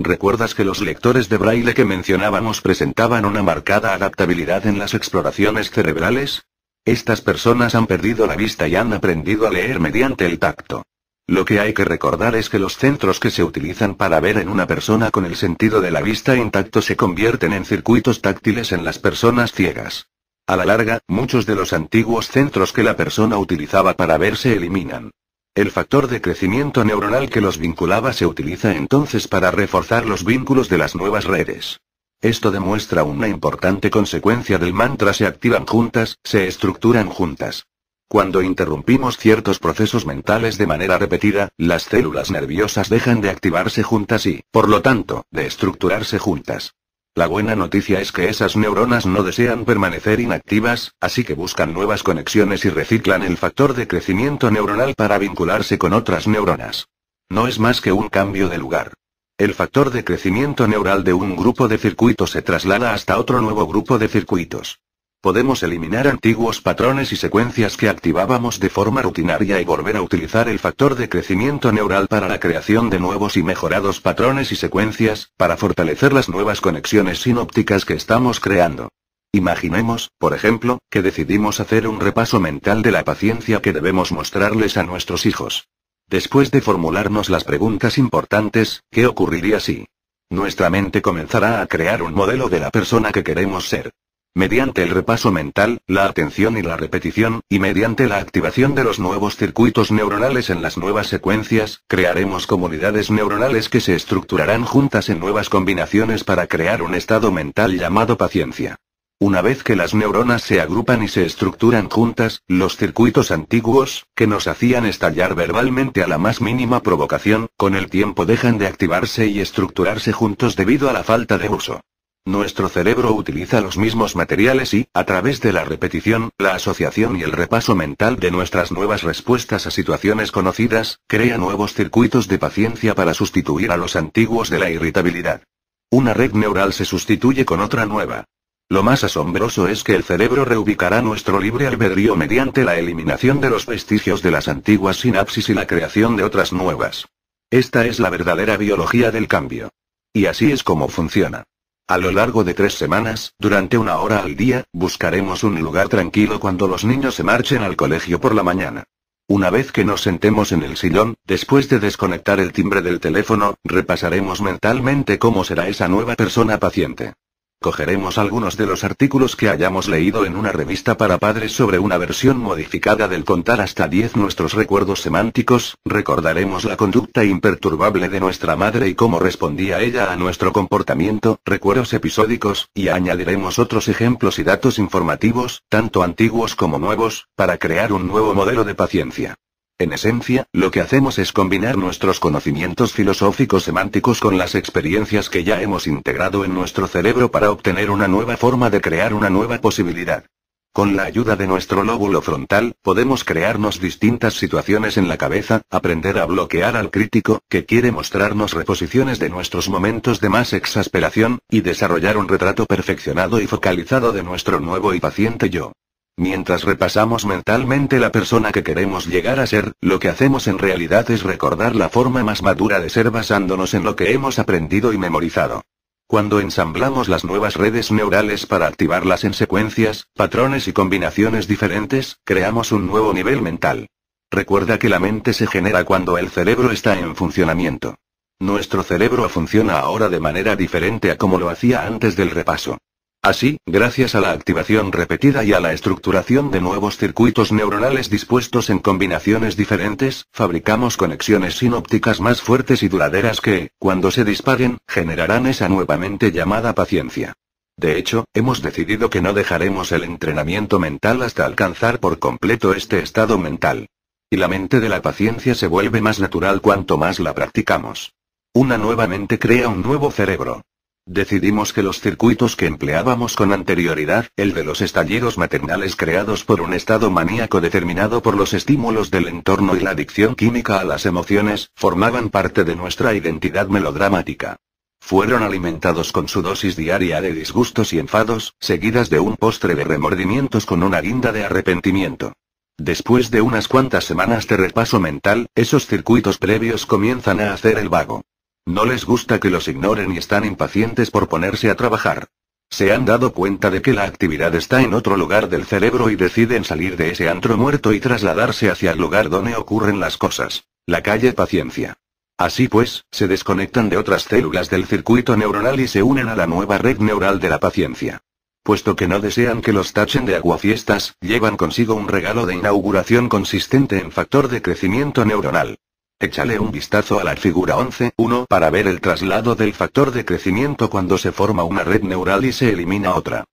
¿Recuerdas que los lectores de braille que mencionábamos presentaban una marcada adaptabilidad en las exploraciones cerebrales? Estas personas han perdido la vista y han aprendido a leer mediante el tacto. Lo que hay que recordar es que los centros que se utilizan para ver en una persona con el sentido de la vista intacto se convierten en circuitos táctiles en las personas ciegas. A la larga, muchos de los antiguos centros que la persona utilizaba para ver se eliminan. El factor de crecimiento neuronal que los vinculaba se utiliza entonces para reforzar los vínculos de las nuevas redes. Esto demuestra una importante consecuencia del mantra se activan juntas, se estructuran juntas. Cuando interrumpimos ciertos procesos mentales de manera repetida, las células nerviosas dejan de activarse juntas y, por lo tanto, de estructurarse juntas. La buena noticia es que esas neuronas no desean permanecer inactivas, así que buscan nuevas conexiones y reciclan el factor de crecimiento neuronal para vincularse con otras neuronas. No es más que un cambio de lugar. El factor de crecimiento neural de un grupo de circuitos se traslada hasta otro nuevo grupo de circuitos. Podemos eliminar antiguos patrones y secuencias que activábamos de forma rutinaria y volver a utilizar el factor de crecimiento neural para la creación de nuevos y mejorados patrones y secuencias, para fortalecer las nuevas conexiones sinópticas que estamos creando. Imaginemos, por ejemplo, que decidimos hacer un repaso mental de la paciencia que debemos mostrarles a nuestros hijos. Después de formularnos las preguntas importantes, ¿qué ocurriría si? Nuestra mente comenzará a crear un modelo de la persona que queremos ser mediante el repaso mental, la atención y la repetición, y mediante la activación de los nuevos circuitos neuronales en las nuevas secuencias, crearemos comunidades neuronales que se estructurarán juntas en nuevas combinaciones para crear un estado mental llamado paciencia. Una vez que las neuronas se agrupan y se estructuran juntas, los circuitos antiguos, que nos hacían estallar verbalmente a la más mínima provocación, con el tiempo dejan de activarse y estructurarse juntos debido a la falta de uso. Nuestro cerebro utiliza los mismos materiales y, a través de la repetición, la asociación y el repaso mental de nuestras nuevas respuestas a situaciones conocidas, crea nuevos circuitos de paciencia para sustituir a los antiguos de la irritabilidad. Una red neural se sustituye con otra nueva. Lo más asombroso es que el cerebro reubicará nuestro libre albedrío mediante la eliminación de los vestigios de las antiguas sinapsis y la creación de otras nuevas. Esta es la verdadera biología del cambio. Y así es como funciona. A lo largo de tres semanas, durante una hora al día, buscaremos un lugar tranquilo cuando los niños se marchen al colegio por la mañana. Una vez que nos sentemos en el sillón, después de desconectar el timbre del teléfono, repasaremos mentalmente cómo será esa nueva persona paciente. Cogeremos algunos de los artículos que hayamos leído en una revista para padres sobre una versión modificada del contar hasta 10 nuestros recuerdos semánticos, recordaremos la conducta imperturbable de nuestra madre y cómo respondía ella a nuestro comportamiento, recuerdos episódicos, y añadiremos otros ejemplos y datos informativos, tanto antiguos como nuevos, para crear un nuevo modelo de paciencia. En esencia, lo que hacemos es combinar nuestros conocimientos filosóficos semánticos con las experiencias que ya hemos integrado en nuestro cerebro para obtener una nueva forma de crear una nueva posibilidad. Con la ayuda de nuestro lóbulo frontal, podemos crearnos distintas situaciones en la cabeza, aprender a bloquear al crítico, que quiere mostrarnos reposiciones de nuestros momentos de más exasperación, y desarrollar un retrato perfeccionado y focalizado de nuestro nuevo y paciente yo. Mientras repasamos mentalmente la persona que queremos llegar a ser, lo que hacemos en realidad es recordar la forma más madura de ser basándonos en lo que hemos aprendido y memorizado. Cuando ensamblamos las nuevas redes neurales para activarlas en secuencias, patrones y combinaciones diferentes, creamos un nuevo nivel mental. Recuerda que la mente se genera cuando el cerebro está en funcionamiento. Nuestro cerebro funciona ahora de manera diferente a como lo hacía antes del repaso. Así, gracias a la activación repetida y a la estructuración de nuevos circuitos neuronales dispuestos en combinaciones diferentes, fabricamos conexiones sinópticas más fuertes y duraderas que, cuando se disparen, generarán esa nuevamente llamada paciencia. De hecho, hemos decidido que no dejaremos el entrenamiento mental hasta alcanzar por completo este estado mental. Y la mente de la paciencia se vuelve más natural cuanto más la practicamos. Una nueva mente crea un nuevo cerebro. Decidimos que los circuitos que empleábamos con anterioridad, el de los estallidos maternales creados por un estado maníaco determinado por los estímulos del entorno y la adicción química a las emociones, formaban parte de nuestra identidad melodramática. Fueron alimentados con su dosis diaria de disgustos y enfados, seguidas de un postre de remordimientos con una guinda de arrepentimiento. Después de unas cuantas semanas de repaso mental, esos circuitos previos comienzan a hacer el vago. No les gusta que los ignoren y están impacientes por ponerse a trabajar. Se han dado cuenta de que la actividad está en otro lugar del cerebro y deciden salir de ese antro muerto y trasladarse hacia el lugar donde ocurren las cosas, la calle Paciencia. Así pues, se desconectan de otras células del circuito neuronal y se unen a la nueva red neural de la paciencia. Puesto que no desean que los tachen de aguafiestas, llevan consigo un regalo de inauguración consistente en factor de crecimiento neuronal. Échale un vistazo a la figura 11.1 para ver el traslado del factor de crecimiento cuando se forma una red neural y se elimina otra.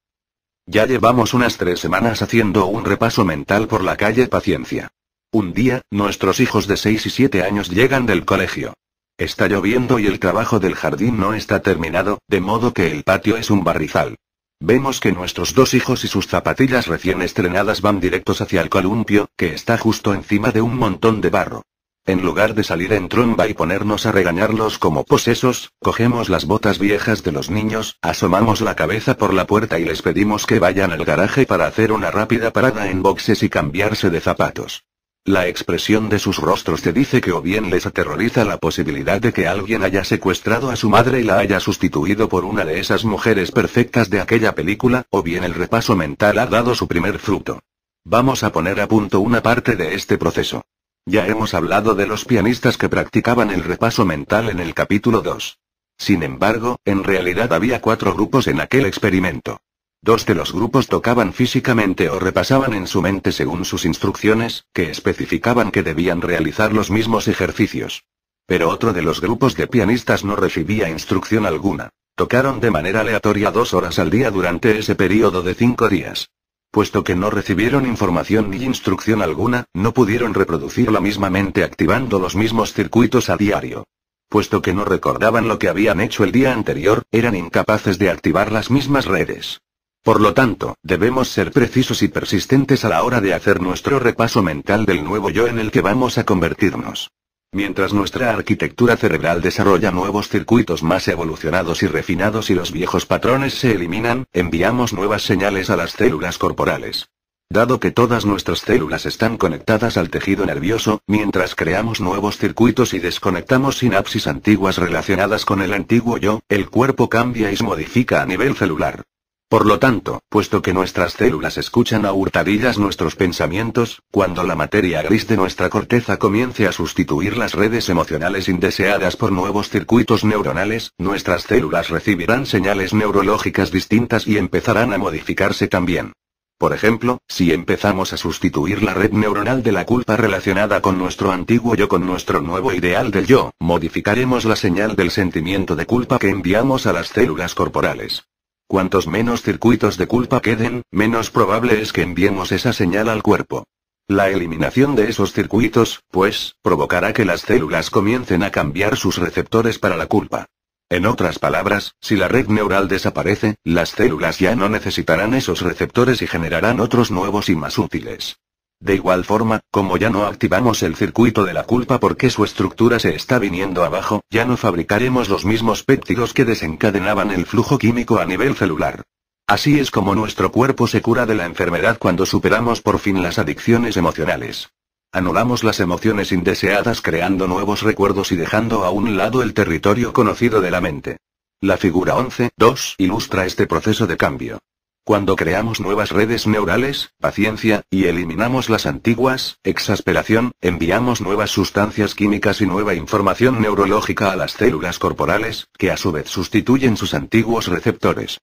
Ya llevamos unas tres semanas haciendo un repaso mental por la calle Paciencia. Un día, nuestros hijos de 6 y 7 años llegan del colegio. Está lloviendo y el trabajo del jardín no está terminado, de modo que el patio es un barrizal. Vemos que nuestros dos hijos y sus zapatillas recién estrenadas van directos hacia el columpio, que está justo encima de un montón de barro. En lugar de salir en tromba y ponernos a regañarlos como posesos, cogemos las botas viejas de los niños, asomamos la cabeza por la puerta y les pedimos que vayan al garaje para hacer una rápida parada en boxes y cambiarse de zapatos. La expresión de sus rostros te dice que o bien les aterroriza la posibilidad de que alguien haya secuestrado a su madre y la haya sustituido por una de esas mujeres perfectas de aquella película, o bien el repaso mental ha dado su primer fruto. Vamos a poner a punto una parte de este proceso. Ya hemos hablado de los pianistas que practicaban el repaso mental en el capítulo 2. Sin embargo, en realidad había cuatro grupos en aquel experimento. Dos de los grupos tocaban físicamente o repasaban en su mente según sus instrucciones, que especificaban que debían realizar los mismos ejercicios. Pero otro de los grupos de pianistas no recibía instrucción alguna. Tocaron de manera aleatoria dos horas al día durante ese periodo de cinco días puesto que no recibieron información ni instrucción alguna, no pudieron reproducir la misma mente activando los mismos circuitos a diario. Puesto que no recordaban lo que habían hecho el día anterior, eran incapaces de activar las mismas redes. Por lo tanto, debemos ser precisos y persistentes a la hora de hacer nuestro repaso mental del nuevo yo en el que vamos a convertirnos. Mientras nuestra arquitectura cerebral desarrolla nuevos circuitos más evolucionados y refinados y los viejos patrones se eliminan, enviamos nuevas señales a las células corporales. Dado que todas nuestras células están conectadas al tejido nervioso, mientras creamos nuevos circuitos y desconectamos sinapsis antiguas relacionadas con el antiguo yo, el cuerpo cambia y se modifica a nivel celular. Por lo tanto, puesto que nuestras células escuchan a hurtadillas nuestros pensamientos, cuando la materia gris de nuestra corteza comience a sustituir las redes emocionales indeseadas por nuevos circuitos neuronales, nuestras células recibirán señales neurológicas distintas y empezarán a modificarse también. Por ejemplo, si empezamos a sustituir la red neuronal de la culpa relacionada con nuestro antiguo yo con nuestro nuevo ideal del yo, modificaremos la señal del sentimiento de culpa que enviamos a las células corporales. Cuantos menos circuitos de culpa queden, menos probable es que enviemos esa señal al cuerpo. La eliminación de esos circuitos, pues, provocará que las células comiencen a cambiar sus receptores para la culpa. En otras palabras, si la red neural desaparece, las células ya no necesitarán esos receptores y generarán otros nuevos y más útiles. De igual forma, como ya no activamos el circuito de la culpa porque su estructura se está viniendo abajo, ya no fabricaremos los mismos péptidos que desencadenaban el flujo químico a nivel celular. Así es como nuestro cuerpo se cura de la enfermedad cuando superamos por fin las adicciones emocionales. Anulamos las emociones indeseadas creando nuevos recuerdos y dejando a un lado el territorio conocido de la mente. La figura 11.2 ilustra este proceso de cambio. Cuando creamos nuevas redes neurales, paciencia, y eliminamos las antiguas, exasperación, enviamos nuevas sustancias químicas y nueva información neurológica a las células corporales, que a su vez sustituyen sus antiguos receptores.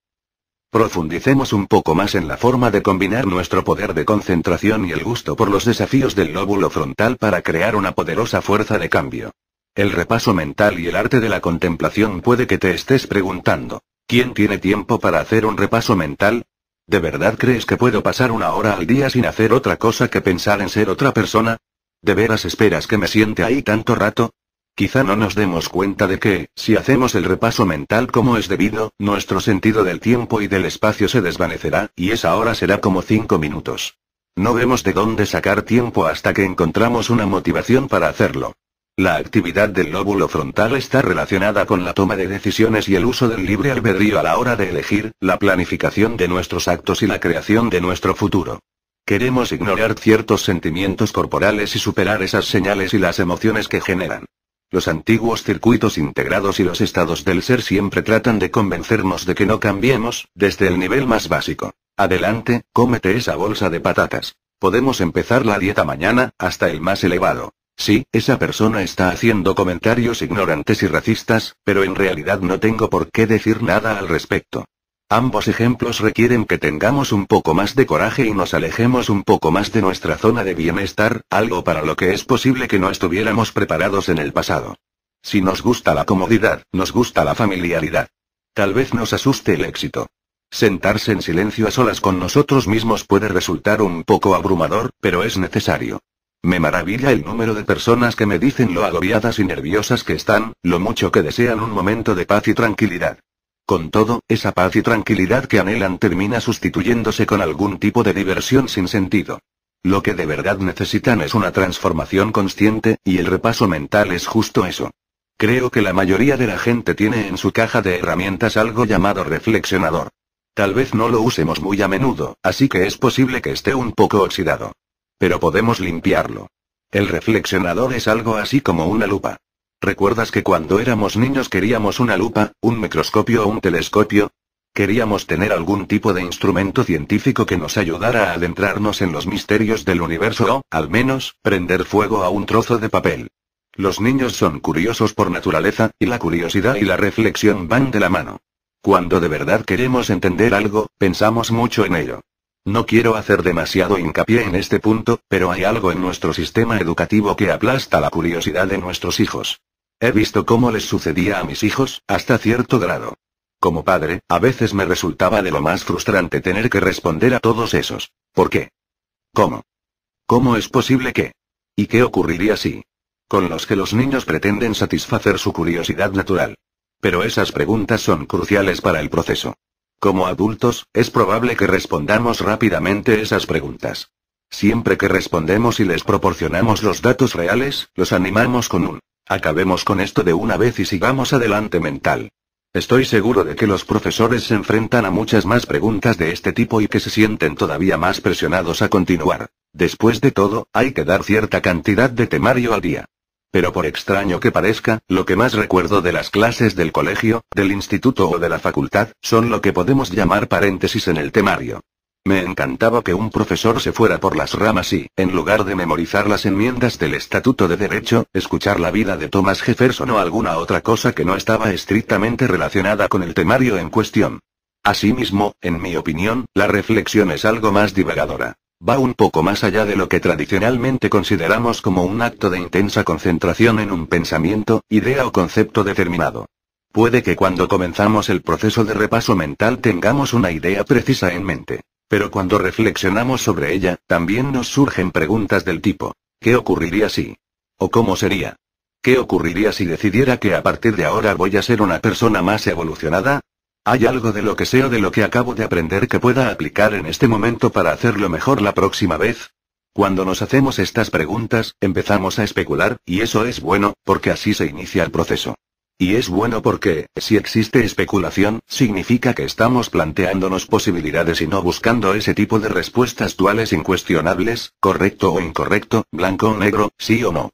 Profundicemos un poco más en la forma de combinar nuestro poder de concentración y el gusto por los desafíos del lóbulo frontal para crear una poderosa fuerza de cambio. El repaso mental y el arte de la contemplación puede que te estés preguntando, ¿quién tiene tiempo para hacer un repaso mental? ¿De verdad crees que puedo pasar una hora al día sin hacer otra cosa que pensar en ser otra persona? ¿De veras esperas que me siente ahí tanto rato? Quizá no nos demos cuenta de que, si hacemos el repaso mental como es debido, nuestro sentido del tiempo y del espacio se desvanecerá, y esa hora será como cinco minutos. No vemos de dónde sacar tiempo hasta que encontramos una motivación para hacerlo. La actividad del lóbulo frontal está relacionada con la toma de decisiones y el uso del libre albedrío a la hora de elegir, la planificación de nuestros actos y la creación de nuestro futuro. Queremos ignorar ciertos sentimientos corporales y superar esas señales y las emociones que generan. Los antiguos circuitos integrados y los estados del ser siempre tratan de convencernos de que no cambiemos, desde el nivel más básico. Adelante, cómete esa bolsa de patatas. Podemos empezar la dieta mañana, hasta el más elevado. Sí, esa persona está haciendo comentarios ignorantes y racistas, pero en realidad no tengo por qué decir nada al respecto. Ambos ejemplos requieren que tengamos un poco más de coraje y nos alejemos un poco más de nuestra zona de bienestar, algo para lo que es posible que no estuviéramos preparados en el pasado. Si nos gusta la comodidad, nos gusta la familiaridad. Tal vez nos asuste el éxito. Sentarse en silencio a solas con nosotros mismos puede resultar un poco abrumador, pero es necesario. Me maravilla el número de personas que me dicen lo agobiadas y nerviosas que están, lo mucho que desean un momento de paz y tranquilidad. Con todo, esa paz y tranquilidad que anhelan termina sustituyéndose con algún tipo de diversión sin sentido. Lo que de verdad necesitan es una transformación consciente, y el repaso mental es justo eso. Creo que la mayoría de la gente tiene en su caja de herramientas algo llamado reflexionador. Tal vez no lo usemos muy a menudo, así que es posible que esté un poco oxidado. Pero podemos limpiarlo. El reflexionador es algo así como una lupa. ¿Recuerdas que cuando éramos niños queríamos una lupa, un microscopio o un telescopio? Queríamos tener algún tipo de instrumento científico que nos ayudara a adentrarnos en los misterios del universo o, al menos, prender fuego a un trozo de papel. Los niños son curiosos por naturaleza, y la curiosidad y la reflexión van de la mano. Cuando de verdad queremos entender algo, pensamos mucho en ello. No quiero hacer demasiado hincapié en este punto, pero hay algo en nuestro sistema educativo que aplasta la curiosidad de nuestros hijos. He visto cómo les sucedía a mis hijos, hasta cierto grado. Como padre, a veces me resultaba de lo más frustrante tener que responder a todos esos. ¿Por qué? ¿Cómo? ¿Cómo es posible que? ¿Y qué ocurriría si? Con los que los niños pretenden satisfacer su curiosidad natural. Pero esas preguntas son cruciales para el proceso. Como adultos, es probable que respondamos rápidamente esas preguntas. Siempre que respondemos y les proporcionamos los datos reales, los animamos con un Acabemos con esto de una vez y sigamos adelante mental. Estoy seguro de que los profesores se enfrentan a muchas más preguntas de este tipo y que se sienten todavía más presionados a continuar. Después de todo, hay que dar cierta cantidad de temario al día. Pero por extraño que parezca, lo que más recuerdo de las clases del colegio, del instituto o de la facultad, son lo que podemos llamar paréntesis en el temario. Me encantaba que un profesor se fuera por las ramas y, en lugar de memorizar las enmiendas del Estatuto de Derecho, escuchar la vida de Thomas Jefferson o alguna otra cosa que no estaba estrictamente relacionada con el temario en cuestión. Asimismo, en mi opinión, la reflexión es algo más divagadora va un poco más allá de lo que tradicionalmente consideramos como un acto de intensa concentración en un pensamiento, idea o concepto determinado. Puede que cuando comenzamos el proceso de repaso mental tengamos una idea precisa en mente. Pero cuando reflexionamos sobre ella, también nos surgen preguntas del tipo, ¿qué ocurriría si? ¿O cómo sería? ¿Qué ocurriría si decidiera que a partir de ahora voy a ser una persona más evolucionada? Hay algo de lo que sé o de lo que acabo de aprender que pueda aplicar en este momento para hacerlo mejor la próxima vez. Cuando nos hacemos estas preguntas, empezamos a especular, y eso es bueno, porque así se inicia el proceso. Y es bueno porque, si existe especulación, significa que estamos planteándonos posibilidades y no buscando ese tipo de respuestas duales incuestionables, correcto o incorrecto, blanco o negro, sí o no.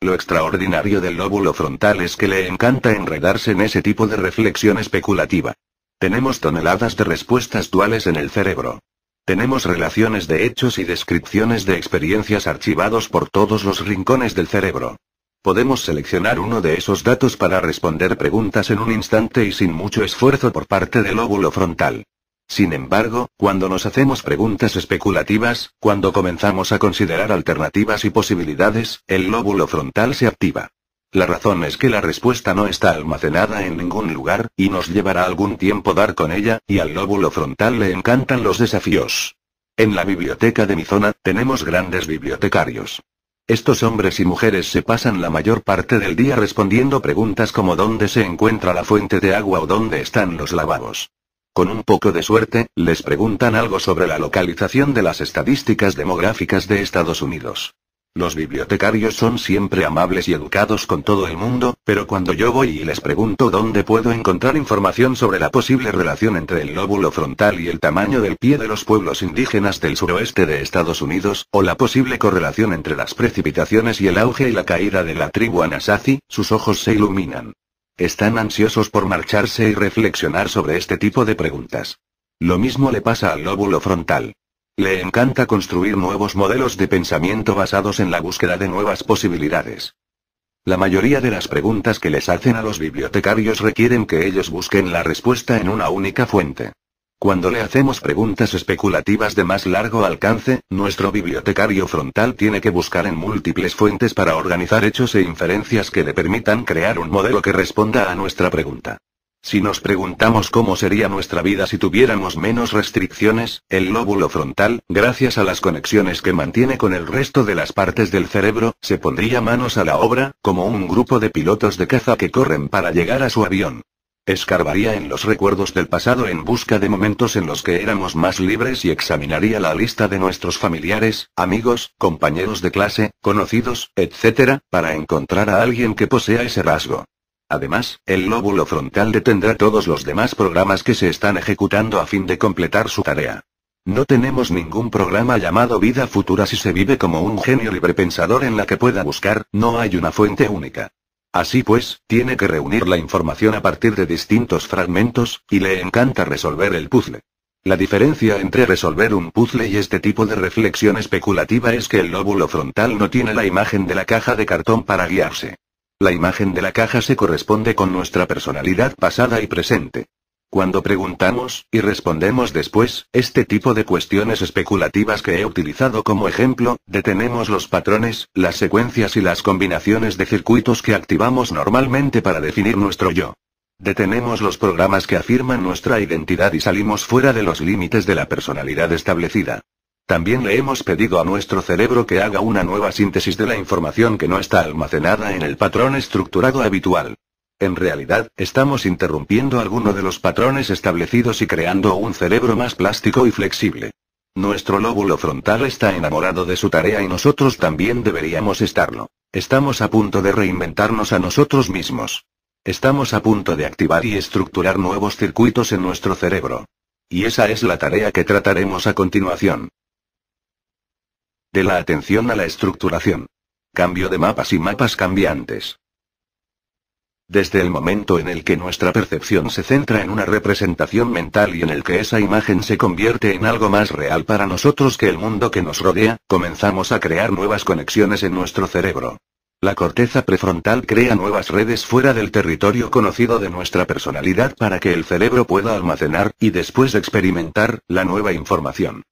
Lo extraordinario del lóbulo frontal es que le encanta enredarse en ese tipo de reflexión especulativa. Tenemos toneladas de respuestas duales en el cerebro. Tenemos relaciones de hechos y descripciones de experiencias archivados por todos los rincones del cerebro. Podemos seleccionar uno de esos datos para responder preguntas en un instante y sin mucho esfuerzo por parte del óvulo frontal. Sin embargo, cuando nos hacemos preguntas especulativas, cuando comenzamos a considerar alternativas y posibilidades, el lóbulo frontal se activa. La razón es que la respuesta no está almacenada en ningún lugar, y nos llevará algún tiempo dar con ella, y al lóbulo frontal le encantan los desafíos. En la biblioteca de mi zona, tenemos grandes bibliotecarios. Estos hombres y mujeres se pasan la mayor parte del día respondiendo preguntas como dónde se encuentra la fuente de agua o dónde están los lavabos. Con un poco de suerte, les preguntan algo sobre la localización de las estadísticas demográficas de Estados Unidos. Los bibliotecarios son siempre amables y educados con todo el mundo, pero cuando yo voy y les pregunto dónde puedo encontrar información sobre la posible relación entre el lóbulo frontal y el tamaño del pie de los pueblos indígenas del suroeste de Estados Unidos, o la posible correlación entre las precipitaciones y el auge y la caída de la tribu Anasazi, sus ojos se iluminan. Están ansiosos por marcharse y reflexionar sobre este tipo de preguntas. Lo mismo le pasa al lóbulo frontal. Le encanta construir nuevos modelos de pensamiento basados en la búsqueda de nuevas posibilidades. La mayoría de las preguntas que les hacen a los bibliotecarios requieren que ellos busquen la respuesta en una única fuente. Cuando le hacemos preguntas especulativas de más largo alcance, nuestro bibliotecario frontal tiene que buscar en múltiples fuentes para organizar hechos e inferencias que le permitan crear un modelo que responda a nuestra pregunta. Si nos preguntamos cómo sería nuestra vida si tuviéramos menos restricciones, el lóbulo frontal, gracias a las conexiones que mantiene con el resto de las partes del cerebro, se pondría manos a la obra, como un grupo de pilotos de caza que corren para llegar a su avión. Escarbaría en los recuerdos del pasado en busca de momentos en los que éramos más libres y examinaría la lista de nuestros familiares, amigos, compañeros de clase, conocidos, etc., para encontrar a alguien que posea ese rasgo. Además, el lóbulo frontal detendrá todos los demás programas que se están ejecutando a fin de completar su tarea. No tenemos ningún programa llamado vida futura si se vive como un genio librepensador en la que pueda buscar, no hay una fuente única. Así pues, tiene que reunir la información a partir de distintos fragmentos, y le encanta resolver el puzzle. La diferencia entre resolver un puzzle y este tipo de reflexión especulativa es que el lóbulo frontal no tiene la imagen de la caja de cartón para guiarse. La imagen de la caja se corresponde con nuestra personalidad pasada y presente. Cuando preguntamos, y respondemos después, este tipo de cuestiones especulativas que he utilizado como ejemplo, detenemos los patrones, las secuencias y las combinaciones de circuitos que activamos normalmente para definir nuestro yo. Detenemos los programas que afirman nuestra identidad y salimos fuera de los límites de la personalidad establecida. También le hemos pedido a nuestro cerebro que haga una nueva síntesis de la información que no está almacenada en el patrón estructurado habitual. En realidad, estamos interrumpiendo alguno de los patrones establecidos y creando un cerebro más plástico y flexible. Nuestro lóbulo frontal está enamorado de su tarea y nosotros también deberíamos estarlo. Estamos a punto de reinventarnos a nosotros mismos. Estamos a punto de activar y estructurar nuevos circuitos en nuestro cerebro. Y esa es la tarea que trataremos a continuación. De la atención a la estructuración. Cambio de mapas y mapas cambiantes. Desde el momento en el que nuestra percepción se centra en una representación mental y en el que esa imagen se convierte en algo más real para nosotros que el mundo que nos rodea, comenzamos a crear nuevas conexiones en nuestro cerebro. La corteza prefrontal crea nuevas redes fuera del territorio conocido de nuestra personalidad para que el cerebro pueda almacenar, y después experimentar, la nueva información.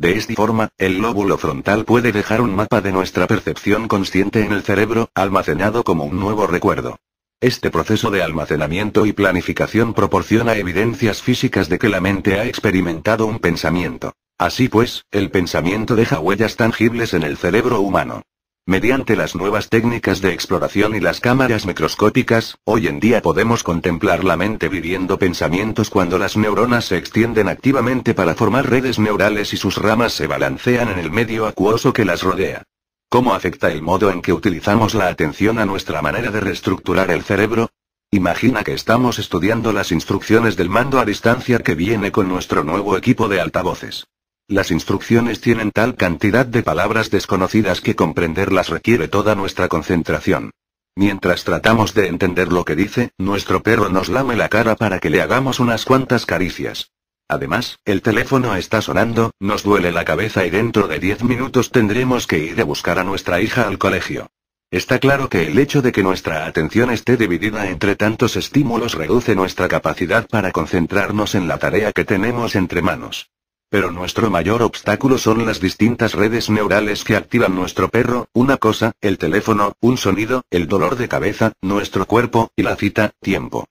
De esta forma, el lóbulo frontal puede dejar un mapa de nuestra percepción consciente en el cerebro, almacenado como un nuevo recuerdo. Este proceso de almacenamiento y planificación proporciona evidencias físicas de que la mente ha experimentado un pensamiento. Así pues, el pensamiento deja huellas tangibles en el cerebro humano. Mediante las nuevas técnicas de exploración y las cámaras microscópicas, hoy en día podemos contemplar la mente viviendo pensamientos cuando las neuronas se extienden activamente para formar redes neurales y sus ramas se balancean en el medio acuoso que las rodea. ¿Cómo afecta el modo en que utilizamos la atención a nuestra manera de reestructurar el cerebro? Imagina que estamos estudiando las instrucciones del mando a distancia que viene con nuestro nuevo equipo de altavoces. Las instrucciones tienen tal cantidad de palabras desconocidas que comprenderlas requiere toda nuestra concentración. Mientras tratamos de entender lo que dice, nuestro perro nos lame la cara para que le hagamos unas cuantas caricias. Además, el teléfono está sonando, nos duele la cabeza y dentro de 10 minutos tendremos que ir a buscar a nuestra hija al colegio. Está claro que el hecho de que nuestra atención esté dividida entre tantos estímulos reduce nuestra capacidad para concentrarnos en la tarea que tenemos entre manos. Pero nuestro mayor obstáculo son las distintas redes neurales que activan nuestro perro, una cosa, el teléfono, un sonido, el dolor de cabeza, nuestro cuerpo, y la cita, tiempo.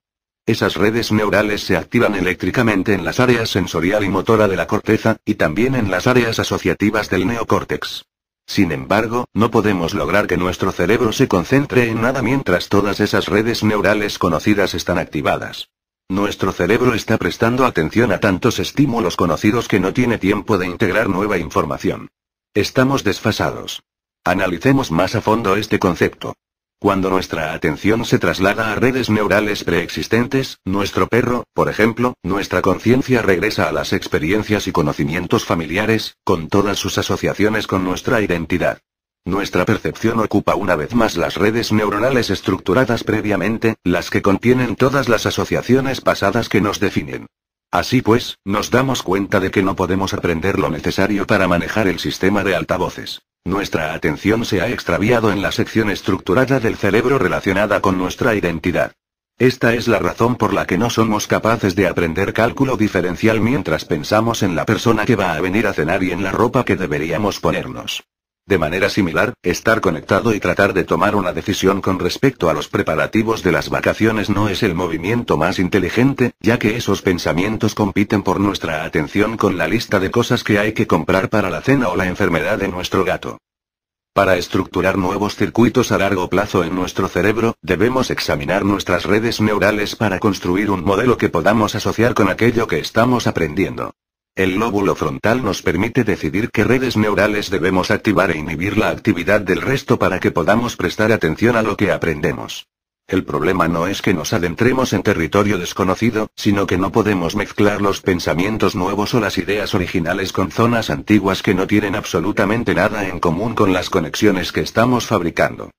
Esas redes neurales se activan eléctricamente en las áreas sensorial y motora de la corteza, y también en las áreas asociativas del neocórtex. Sin embargo, no podemos lograr que nuestro cerebro se concentre en nada mientras todas esas redes neurales conocidas están activadas. Nuestro cerebro está prestando atención a tantos estímulos conocidos que no tiene tiempo de integrar nueva información. Estamos desfasados. Analicemos más a fondo este concepto. Cuando nuestra atención se traslada a redes neurales preexistentes, nuestro perro, por ejemplo, nuestra conciencia regresa a las experiencias y conocimientos familiares, con todas sus asociaciones con nuestra identidad. Nuestra percepción ocupa una vez más las redes neuronales estructuradas previamente, las que contienen todas las asociaciones pasadas que nos definen. Así pues, nos damos cuenta de que no podemos aprender lo necesario para manejar el sistema de altavoces. Nuestra atención se ha extraviado en la sección estructurada del cerebro relacionada con nuestra identidad. Esta es la razón por la que no somos capaces de aprender cálculo diferencial mientras pensamos en la persona que va a venir a cenar y en la ropa que deberíamos ponernos. De manera similar, estar conectado y tratar de tomar una decisión con respecto a los preparativos de las vacaciones no es el movimiento más inteligente, ya que esos pensamientos compiten por nuestra atención con la lista de cosas que hay que comprar para la cena o la enfermedad de nuestro gato. Para estructurar nuevos circuitos a largo plazo en nuestro cerebro, debemos examinar nuestras redes neurales para construir un modelo que podamos asociar con aquello que estamos aprendiendo. El lóbulo frontal nos permite decidir qué redes neurales debemos activar e inhibir la actividad del resto para que podamos prestar atención a lo que aprendemos. El problema no es que nos adentremos en territorio desconocido, sino que no podemos mezclar los pensamientos nuevos o las ideas originales con zonas antiguas que no tienen absolutamente nada en común con las conexiones que estamos fabricando.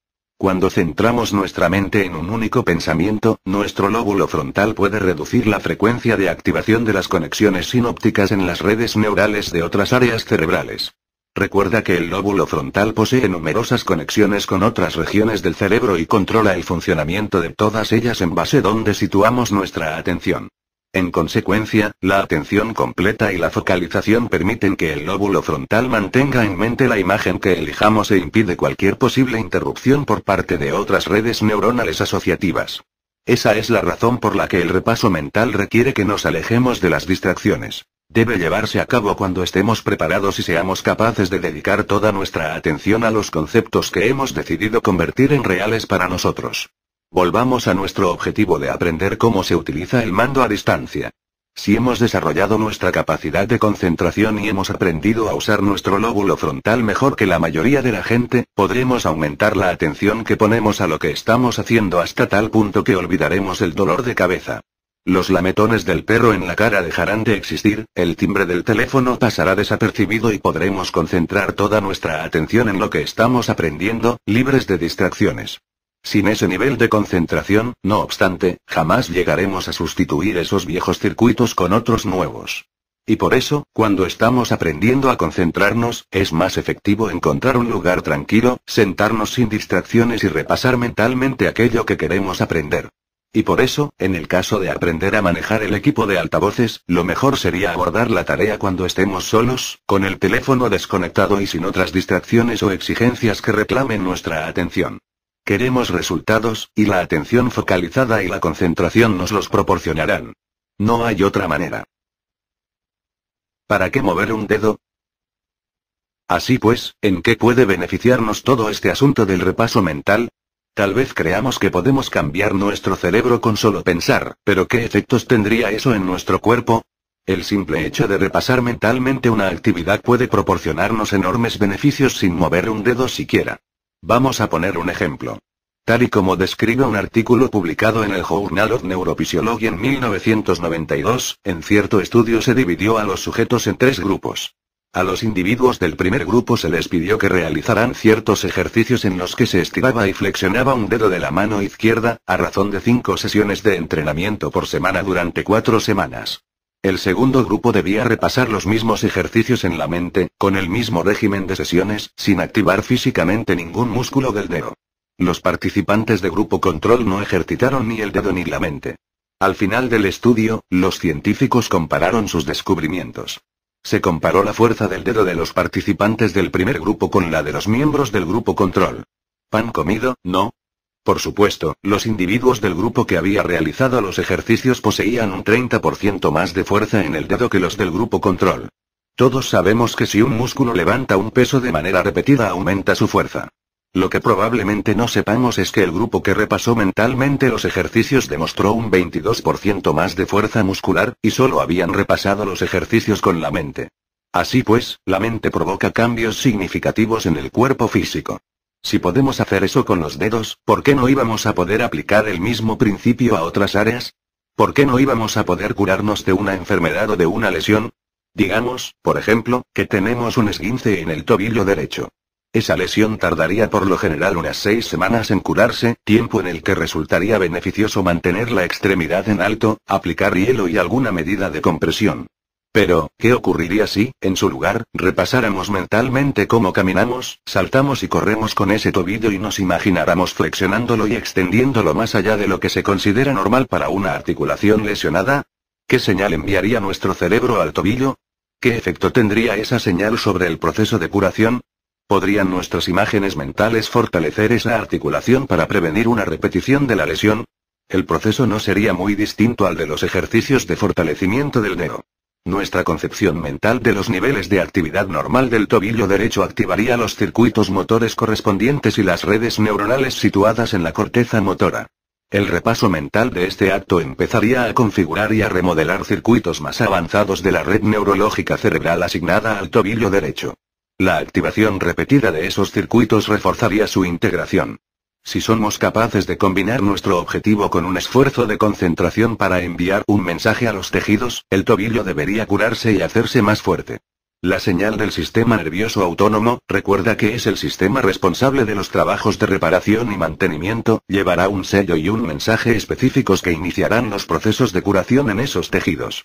Cuando centramos nuestra mente en un único pensamiento, nuestro lóbulo frontal puede reducir la frecuencia de activación de las conexiones sinópticas en las redes neurales de otras áreas cerebrales. Recuerda que el lóbulo frontal posee numerosas conexiones con otras regiones del cerebro y controla el funcionamiento de todas ellas en base donde situamos nuestra atención. En consecuencia, la atención completa y la focalización permiten que el lóbulo frontal mantenga en mente la imagen que elijamos e impide cualquier posible interrupción por parte de otras redes neuronales asociativas. Esa es la razón por la que el repaso mental requiere que nos alejemos de las distracciones. Debe llevarse a cabo cuando estemos preparados y seamos capaces de dedicar toda nuestra atención a los conceptos que hemos decidido convertir en reales para nosotros. Volvamos a nuestro objetivo de aprender cómo se utiliza el mando a distancia. Si hemos desarrollado nuestra capacidad de concentración y hemos aprendido a usar nuestro lóbulo frontal mejor que la mayoría de la gente, podremos aumentar la atención que ponemos a lo que estamos haciendo hasta tal punto que olvidaremos el dolor de cabeza. Los lametones del perro en la cara dejarán de existir, el timbre del teléfono pasará desapercibido y podremos concentrar toda nuestra atención en lo que estamos aprendiendo, libres de distracciones. Sin ese nivel de concentración, no obstante, jamás llegaremos a sustituir esos viejos circuitos con otros nuevos. Y por eso, cuando estamos aprendiendo a concentrarnos, es más efectivo encontrar un lugar tranquilo, sentarnos sin distracciones y repasar mentalmente aquello que queremos aprender. Y por eso, en el caso de aprender a manejar el equipo de altavoces, lo mejor sería abordar la tarea cuando estemos solos, con el teléfono desconectado y sin otras distracciones o exigencias que reclamen nuestra atención. Queremos resultados, y la atención focalizada y la concentración nos los proporcionarán. No hay otra manera. ¿Para qué mover un dedo? Así pues, ¿en qué puede beneficiarnos todo este asunto del repaso mental? Tal vez creamos que podemos cambiar nuestro cerebro con solo pensar, pero ¿qué efectos tendría eso en nuestro cuerpo? El simple hecho de repasar mentalmente una actividad puede proporcionarnos enormes beneficios sin mover un dedo siquiera. Vamos a poner un ejemplo. Tal y como describe un artículo publicado en el Journal of Neurophysiology en 1992, en cierto estudio se dividió a los sujetos en tres grupos. A los individuos del primer grupo se les pidió que realizaran ciertos ejercicios en los que se estiraba y flexionaba un dedo de la mano izquierda, a razón de cinco sesiones de entrenamiento por semana durante cuatro semanas. El segundo grupo debía repasar los mismos ejercicios en la mente, con el mismo régimen de sesiones, sin activar físicamente ningún músculo del dedo. Los participantes de grupo control no ejercitaron ni el dedo ni la mente. Al final del estudio, los científicos compararon sus descubrimientos. Se comparó la fuerza del dedo de los participantes del primer grupo con la de los miembros del grupo control. Pan comido, no, por supuesto, los individuos del grupo que había realizado los ejercicios poseían un 30% más de fuerza en el dedo que los del grupo control. Todos sabemos que si un músculo levanta un peso de manera repetida aumenta su fuerza. Lo que probablemente no sepamos es que el grupo que repasó mentalmente los ejercicios demostró un 22% más de fuerza muscular, y solo habían repasado los ejercicios con la mente. Así pues, la mente provoca cambios significativos en el cuerpo físico. Si podemos hacer eso con los dedos, ¿por qué no íbamos a poder aplicar el mismo principio a otras áreas? ¿Por qué no íbamos a poder curarnos de una enfermedad o de una lesión? Digamos, por ejemplo, que tenemos un esguince en el tobillo derecho. Esa lesión tardaría por lo general unas seis semanas en curarse, tiempo en el que resultaría beneficioso mantener la extremidad en alto, aplicar hielo y alguna medida de compresión. Pero, ¿qué ocurriría si, en su lugar, repasáramos mentalmente cómo caminamos, saltamos y corremos con ese tobillo y nos imagináramos flexionándolo y extendiéndolo más allá de lo que se considera normal para una articulación lesionada? ¿Qué señal enviaría nuestro cerebro al tobillo? ¿Qué efecto tendría esa señal sobre el proceso de curación? ¿Podrían nuestras imágenes mentales fortalecer esa articulación para prevenir una repetición de la lesión? El proceso no sería muy distinto al de los ejercicios de fortalecimiento del dedo. Nuestra concepción mental de los niveles de actividad normal del tobillo derecho activaría los circuitos motores correspondientes y las redes neuronales situadas en la corteza motora. El repaso mental de este acto empezaría a configurar y a remodelar circuitos más avanzados de la red neurológica cerebral asignada al tobillo derecho. La activación repetida de esos circuitos reforzaría su integración. Si somos capaces de combinar nuestro objetivo con un esfuerzo de concentración para enviar un mensaje a los tejidos, el tobillo debería curarse y hacerse más fuerte. La señal del sistema nervioso autónomo, recuerda que es el sistema responsable de los trabajos de reparación y mantenimiento, llevará un sello y un mensaje específicos que iniciarán los procesos de curación en esos tejidos.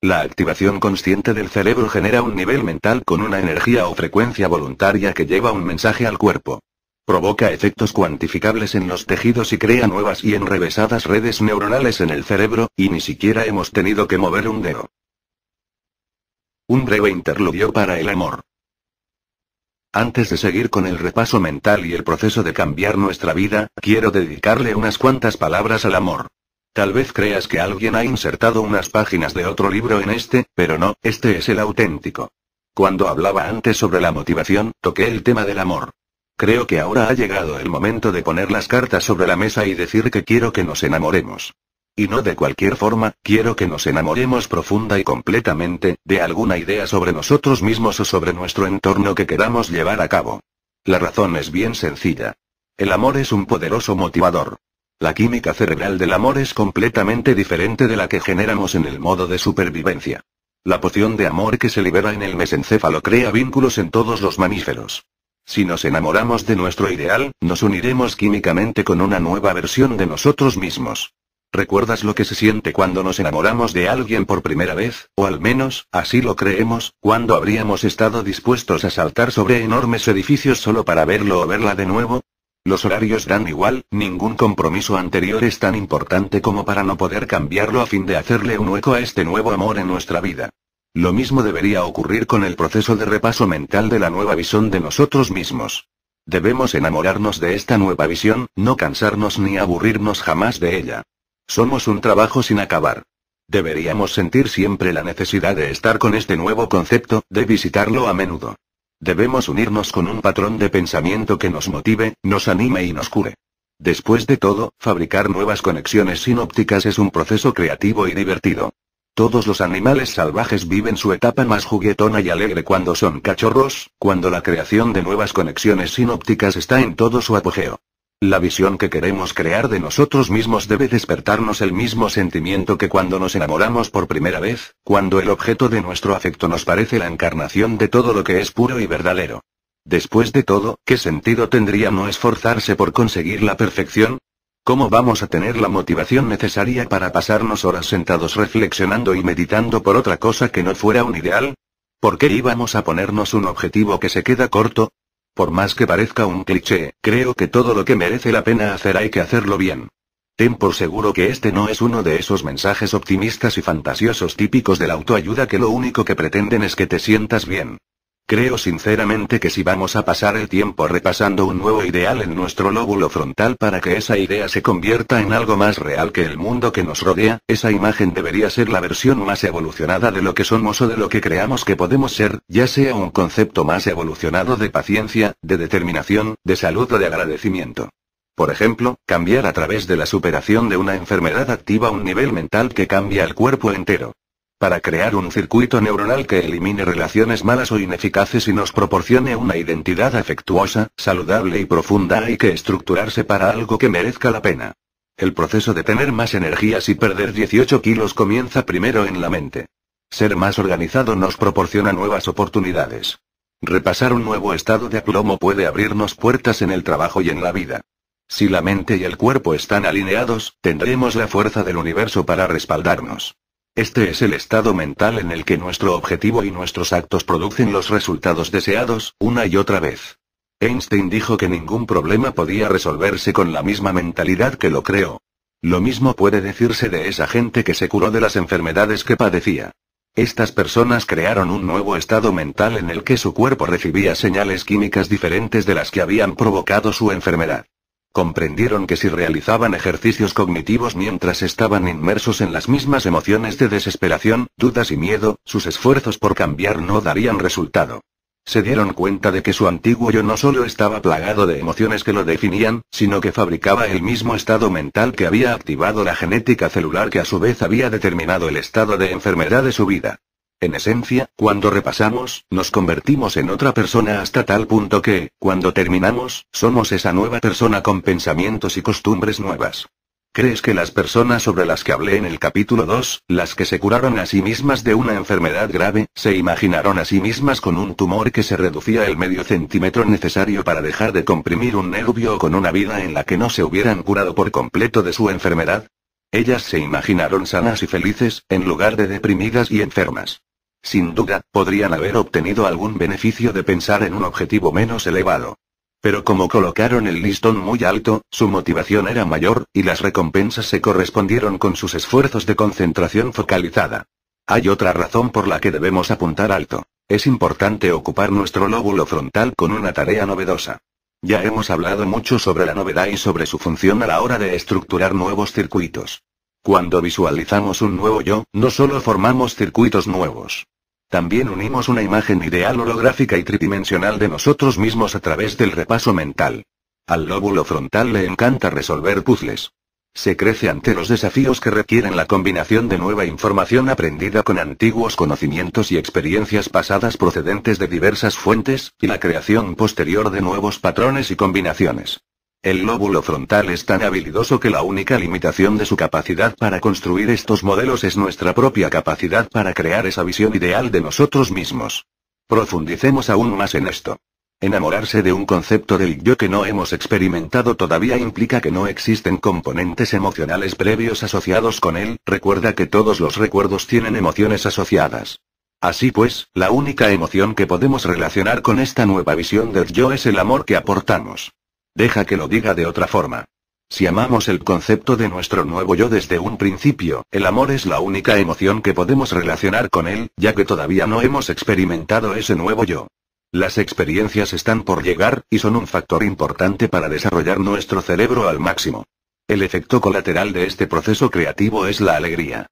La activación consciente del cerebro genera un nivel mental con una energía o frecuencia voluntaria que lleva un mensaje al cuerpo. Provoca efectos cuantificables en los tejidos y crea nuevas y enrevesadas redes neuronales en el cerebro, y ni siquiera hemos tenido que mover un dedo. Un breve interludio para el amor. Antes de seguir con el repaso mental y el proceso de cambiar nuestra vida, quiero dedicarle unas cuantas palabras al amor. Tal vez creas que alguien ha insertado unas páginas de otro libro en este, pero no, este es el auténtico. Cuando hablaba antes sobre la motivación, toqué el tema del amor. Creo que ahora ha llegado el momento de poner las cartas sobre la mesa y decir que quiero que nos enamoremos. Y no de cualquier forma, quiero que nos enamoremos profunda y completamente, de alguna idea sobre nosotros mismos o sobre nuestro entorno que queramos llevar a cabo. La razón es bien sencilla. El amor es un poderoso motivador. La química cerebral del amor es completamente diferente de la que generamos en el modo de supervivencia. La poción de amor que se libera en el mesencéfalo crea vínculos en todos los mamíferos. Si nos enamoramos de nuestro ideal, nos uniremos químicamente con una nueva versión de nosotros mismos. ¿Recuerdas lo que se siente cuando nos enamoramos de alguien por primera vez, o al menos, así lo creemos, cuando habríamos estado dispuestos a saltar sobre enormes edificios solo para verlo o verla de nuevo? Los horarios dan igual, ningún compromiso anterior es tan importante como para no poder cambiarlo a fin de hacerle un hueco a este nuevo amor en nuestra vida. Lo mismo debería ocurrir con el proceso de repaso mental de la nueva visión de nosotros mismos. Debemos enamorarnos de esta nueva visión, no cansarnos ni aburrirnos jamás de ella. Somos un trabajo sin acabar. Deberíamos sentir siempre la necesidad de estar con este nuevo concepto, de visitarlo a menudo. Debemos unirnos con un patrón de pensamiento que nos motive, nos anime y nos cure. Después de todo, fabricar nuevas conexiones sinópticas es un proceso creativo y divertido. Todos los animales salvajes viven su etapa más juguetona y alegre cuando son cachorros, cuando la creación de nuevas conexiones sinópticas está en todo su apogeo. La visión que queremos crear de nosotros mismos debe despertarnos el mismo sentimiento que cuando nos enamoramos por primera vez, cuando el objeto de nuestro afecto nos parece la encarnación de todo lo que es puro y verdadero. Después de todo, ¿qué sentido tendría no esforzarse por conseguir la perfección? ¿Cómo vamos a tener la motivación necesaria para pasarnos horas sentados reflexionando y meditando por otra cosa que no fuera un ideal? ¿Por qué íbamos a ponernos un objetivo que se queda corto? Por más que parezca un cliché, creo que todo lo que merece la pena hacer hay que hacerlo bien. Ten por seguro que este no es uno de esos mensajes optimistas y fantasiosos típicos de la autoayuda que lo único que pretenden es que te sientas bien. Creo sinceramente que si vamos a pasar el tiempo repasando un nuevo ideal en nuestro lóbulo frontal para que esa idea se convierta en algo más real que el mundo que nos rodea, esa imagen debería ser la versión más evolucionada de lo que somos o de lo que creamos que podemos ser, ya sea un concepto más evolucionado de paciencia, de determinación, de salud o de agradecimiento. Por ejemplo, cambiar a través de la superación de una enfermedad activa un nivel mental que cambia el cuerpo entero para crear un circuito neuronal que elimine relaciones malas o ineficaces y nos proporcione una identidad afectuosa, saludable y profunda hay que estructurarse para algo que merezca la pena. El proceso de tener más energías y perder 18 kilos comienza primero en la mente. Ser más organizado nos proporciona nuevas oportunidades. Repasar un nuevo estado de aplomo puede abrirnos puertas en el trabajo y en la vida. Si la mente y el cuerpo están alineados, tendremos la fuerza del universo para respaldarnos. Este es el estado mental en el que nuestro objetivo y nuestros actos producen los resultados deseados, una y otra vez. Einstein dijo que ningún problema podía resolverse con la misma mentalidad que lo creó. Lo mismo puede decirse de esa gente que se curó de las enfermedades que padecía. Estas personas crearon un nuevo estado mental en el que su cuerpo recibía señales químicas diferentes de las que habían provocado su enfermedad comprendieron que si realizaban ejercicios cognitivos mientras estaban inmersos en las mismas emociones de desesperación, dudas y miedo, sus esfuerzos por cambiar no darían resultado. Se dieron cuenta de que su antiguo yo no solo estaba plagado de emociones que lo definían, sino que fabricaba el mismo estado mental que había activado la genética celular que a su vez había determinado el estado de enfermedad de su vida. En esencia, cuando repasamos, nos convertimos en otra persona hasta tal punto que, cuando terminamos, somos esa nueva persona con pensamientos y costumbres nuevas. ¿Crees que las personas sobre las que hablé en el capítulo 2, las que se curaron a sí mismas de una enfermedad grave, se imaginaron a sí mismas con un tumor que se reducía el medio centímetro necesario para dejar de comprimir un nervio o con una vida en la que no se hubieran curado por completo de su enfermedad? Ellas se imaginaron sanas y felices, en lugar de deprimidas y enfermas. Sin duda, podrían haber obtenido algún beneficio de pensar en un objetivo menos elevado. Pero como colocaron el listón muy alto, su motivación era mayor, y las recompensas se correspondieron con sus esfuerzos de concentración focalizada. Hay otra razón por la que debemos apuntar alto. Es importante ocupar nuestro lóbulo frontal con una tarea novedosa. Ya hemos hablado mucho sobre la novedad y sobre su función a la hora de estructurar nuevos circuitos. Cuando visualizamos un nuevo yo, no solo formamos circuitos nuevos. También unimos una imagen ideal holográfica y tridimensional de nosotros mismos a través del repaso mental. Al lóbulo frontal le encanta resolver puzles. Se crece ante los desafíos que requieren la combinación de nueva información aprendida con antiguos conocimientos y experiencias pasadas procedentes de diversas fuentes, y la creación posterior de nuevos patrones y combinaciones. El lóbulo frontal es tan habilidoso que la única limitación de su capacidad para construir estos modelos es nuestra propia capacidad para crear esa visión ideal de nosotros mismos. Profundicemos aún más en esto. Enamorarse de un concepto del yo que no hemos experimentado todavía implica que no existen componentes emocionales previos asociados con él, recuerda que todos los recuerdos tienen emociones asociadas. Así pues, la única emoción que podemos relacionar con esta nueva visión del yo es el amor que aportamos. Deja que lo diga de otra forma. Si amamos el concepto de nuestro nuevo yo desde un principio, el amor es la única emoción que podemos relacionar con él, ya que todavía no hemos experimentado ese nuevo yo. Las experiencias están por llegar, y son un factor importante para desarrollar nuestro cerebro al máximo. El efecto colateral de este proceso creativo es la alegría.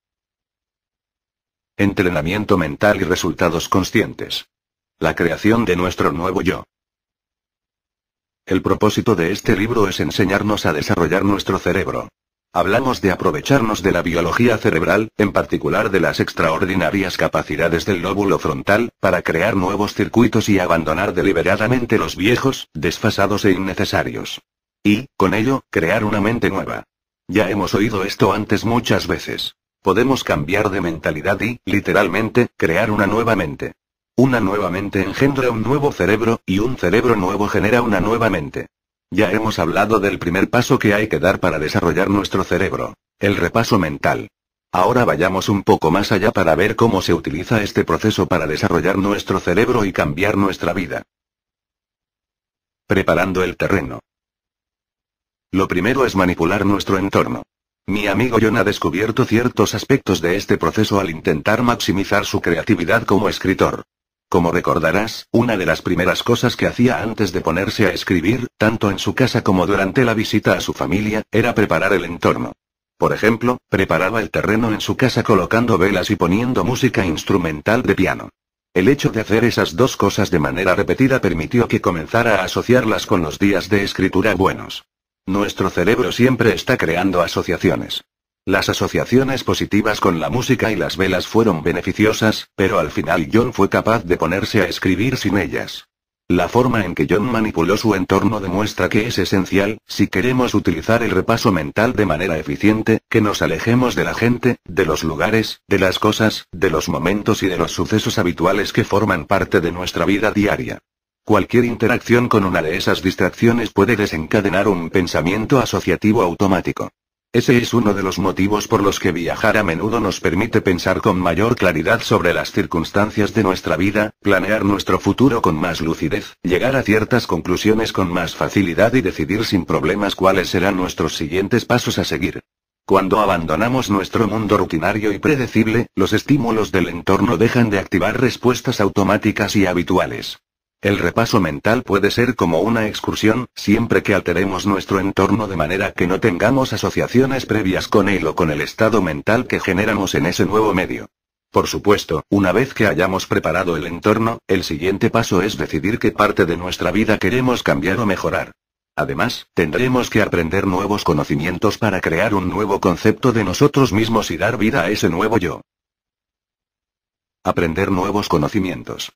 Entrenamiento mental y resultados conscientes. La creación de nuestro nuevo yo. El propósito de este libro es enseñarnos a desarrollar nuestro cerebro. Hablamos de aprovecharnos de la biología cerebral, en particular de las extraordinarias capacidades del lóbulo frontal, para crear nuevos circuitos y abandonar deliberadamente los viejos, desfasados e innecesarios. Y, con ello, crear una mente nueva. Ya hemos oído esto antes muchas veces. Podemos cambiar de mentalidad y, literalmente, crear una nueva mente. Una nueva mente engendra un nuevo cerebro, y un cerebro nuevo genera una nueva mente. Ya hemos hablado del primer paso que hay que dar para desarrollar nuestro cerebro, el repaso mental. Ahora vayamos un poco más allá para ver cómo se utiliza este proceso para desarrollar nuestro cerebro y cambiar nuestra vida. Preparando el terreno. Lo primero es manipular nuestro entorno. Mi amigo John ha descubierto ciertos aspectos de este proceso al intentar maximizar su creatividad como escritor. Como recordarás, una de las primeras cosas que hacía antes de ponerse a escribir, tanto en su casa como durante la visita a su familia, era preparar el entorno. Por ejemplo, preparaba el terreno en su casa colocando velas y poniendo música instrumental de piano. El hecho de hacer esas dos cosas de manera repetida permitió que comenzara a asociarlas con los días de escritura buenos. Nuestro cerebro siempre está creando asociaciones. Las asociaciones positivas con la música y las velas fueron beneficiosas, pero al final John fue capaz de ponerse a escribir sin ellas. La forma en que John manipuló su entorno demuestra que es esencial, si queremos utilizar el repaso mental de manera eficiente, que nos alejemos de la gente, de los lugares, de las cosas, de los momentos y de los sucesos habituales que forman parte de nuestra vida diaria. Cualquier interacción con una de esas distracciones puede desencadenar un pensamiento asociativo automático. Ese es uno de los motivos por los que viajar a menudo nos permite pensar con mayor claridad sobre las circunstancias de nuestra vida, planear nuestro futuro con más lucidez, llegar a ciertas conclusiones con más facilidad y decidir sin problemas cuáles serán nuestros siguientes pasos a seguir. Cuando abandonamos nuestro mundo rutinario y predecible, los estímulos del entorno dejan de activar respuestas automáticas y habituales. El repaso mental puede ser como una excursión, siempre que alteremos nuestro entorno de manera que no tengamos asociaciones previas con él o con el estado mental que generamos en ese nuevo medio. Por supuesto, una vez que hayamos preparado el entorno, el siguiente paso es decidir qué parte de nuestra vida queremos cambiar o mejorar. Además, tendremos que aprender nuevos conocimientos para crear un nuevo concepto de nosotros mismos y dar vida a ese nuevo yo. Aprender nuevos conocimientos.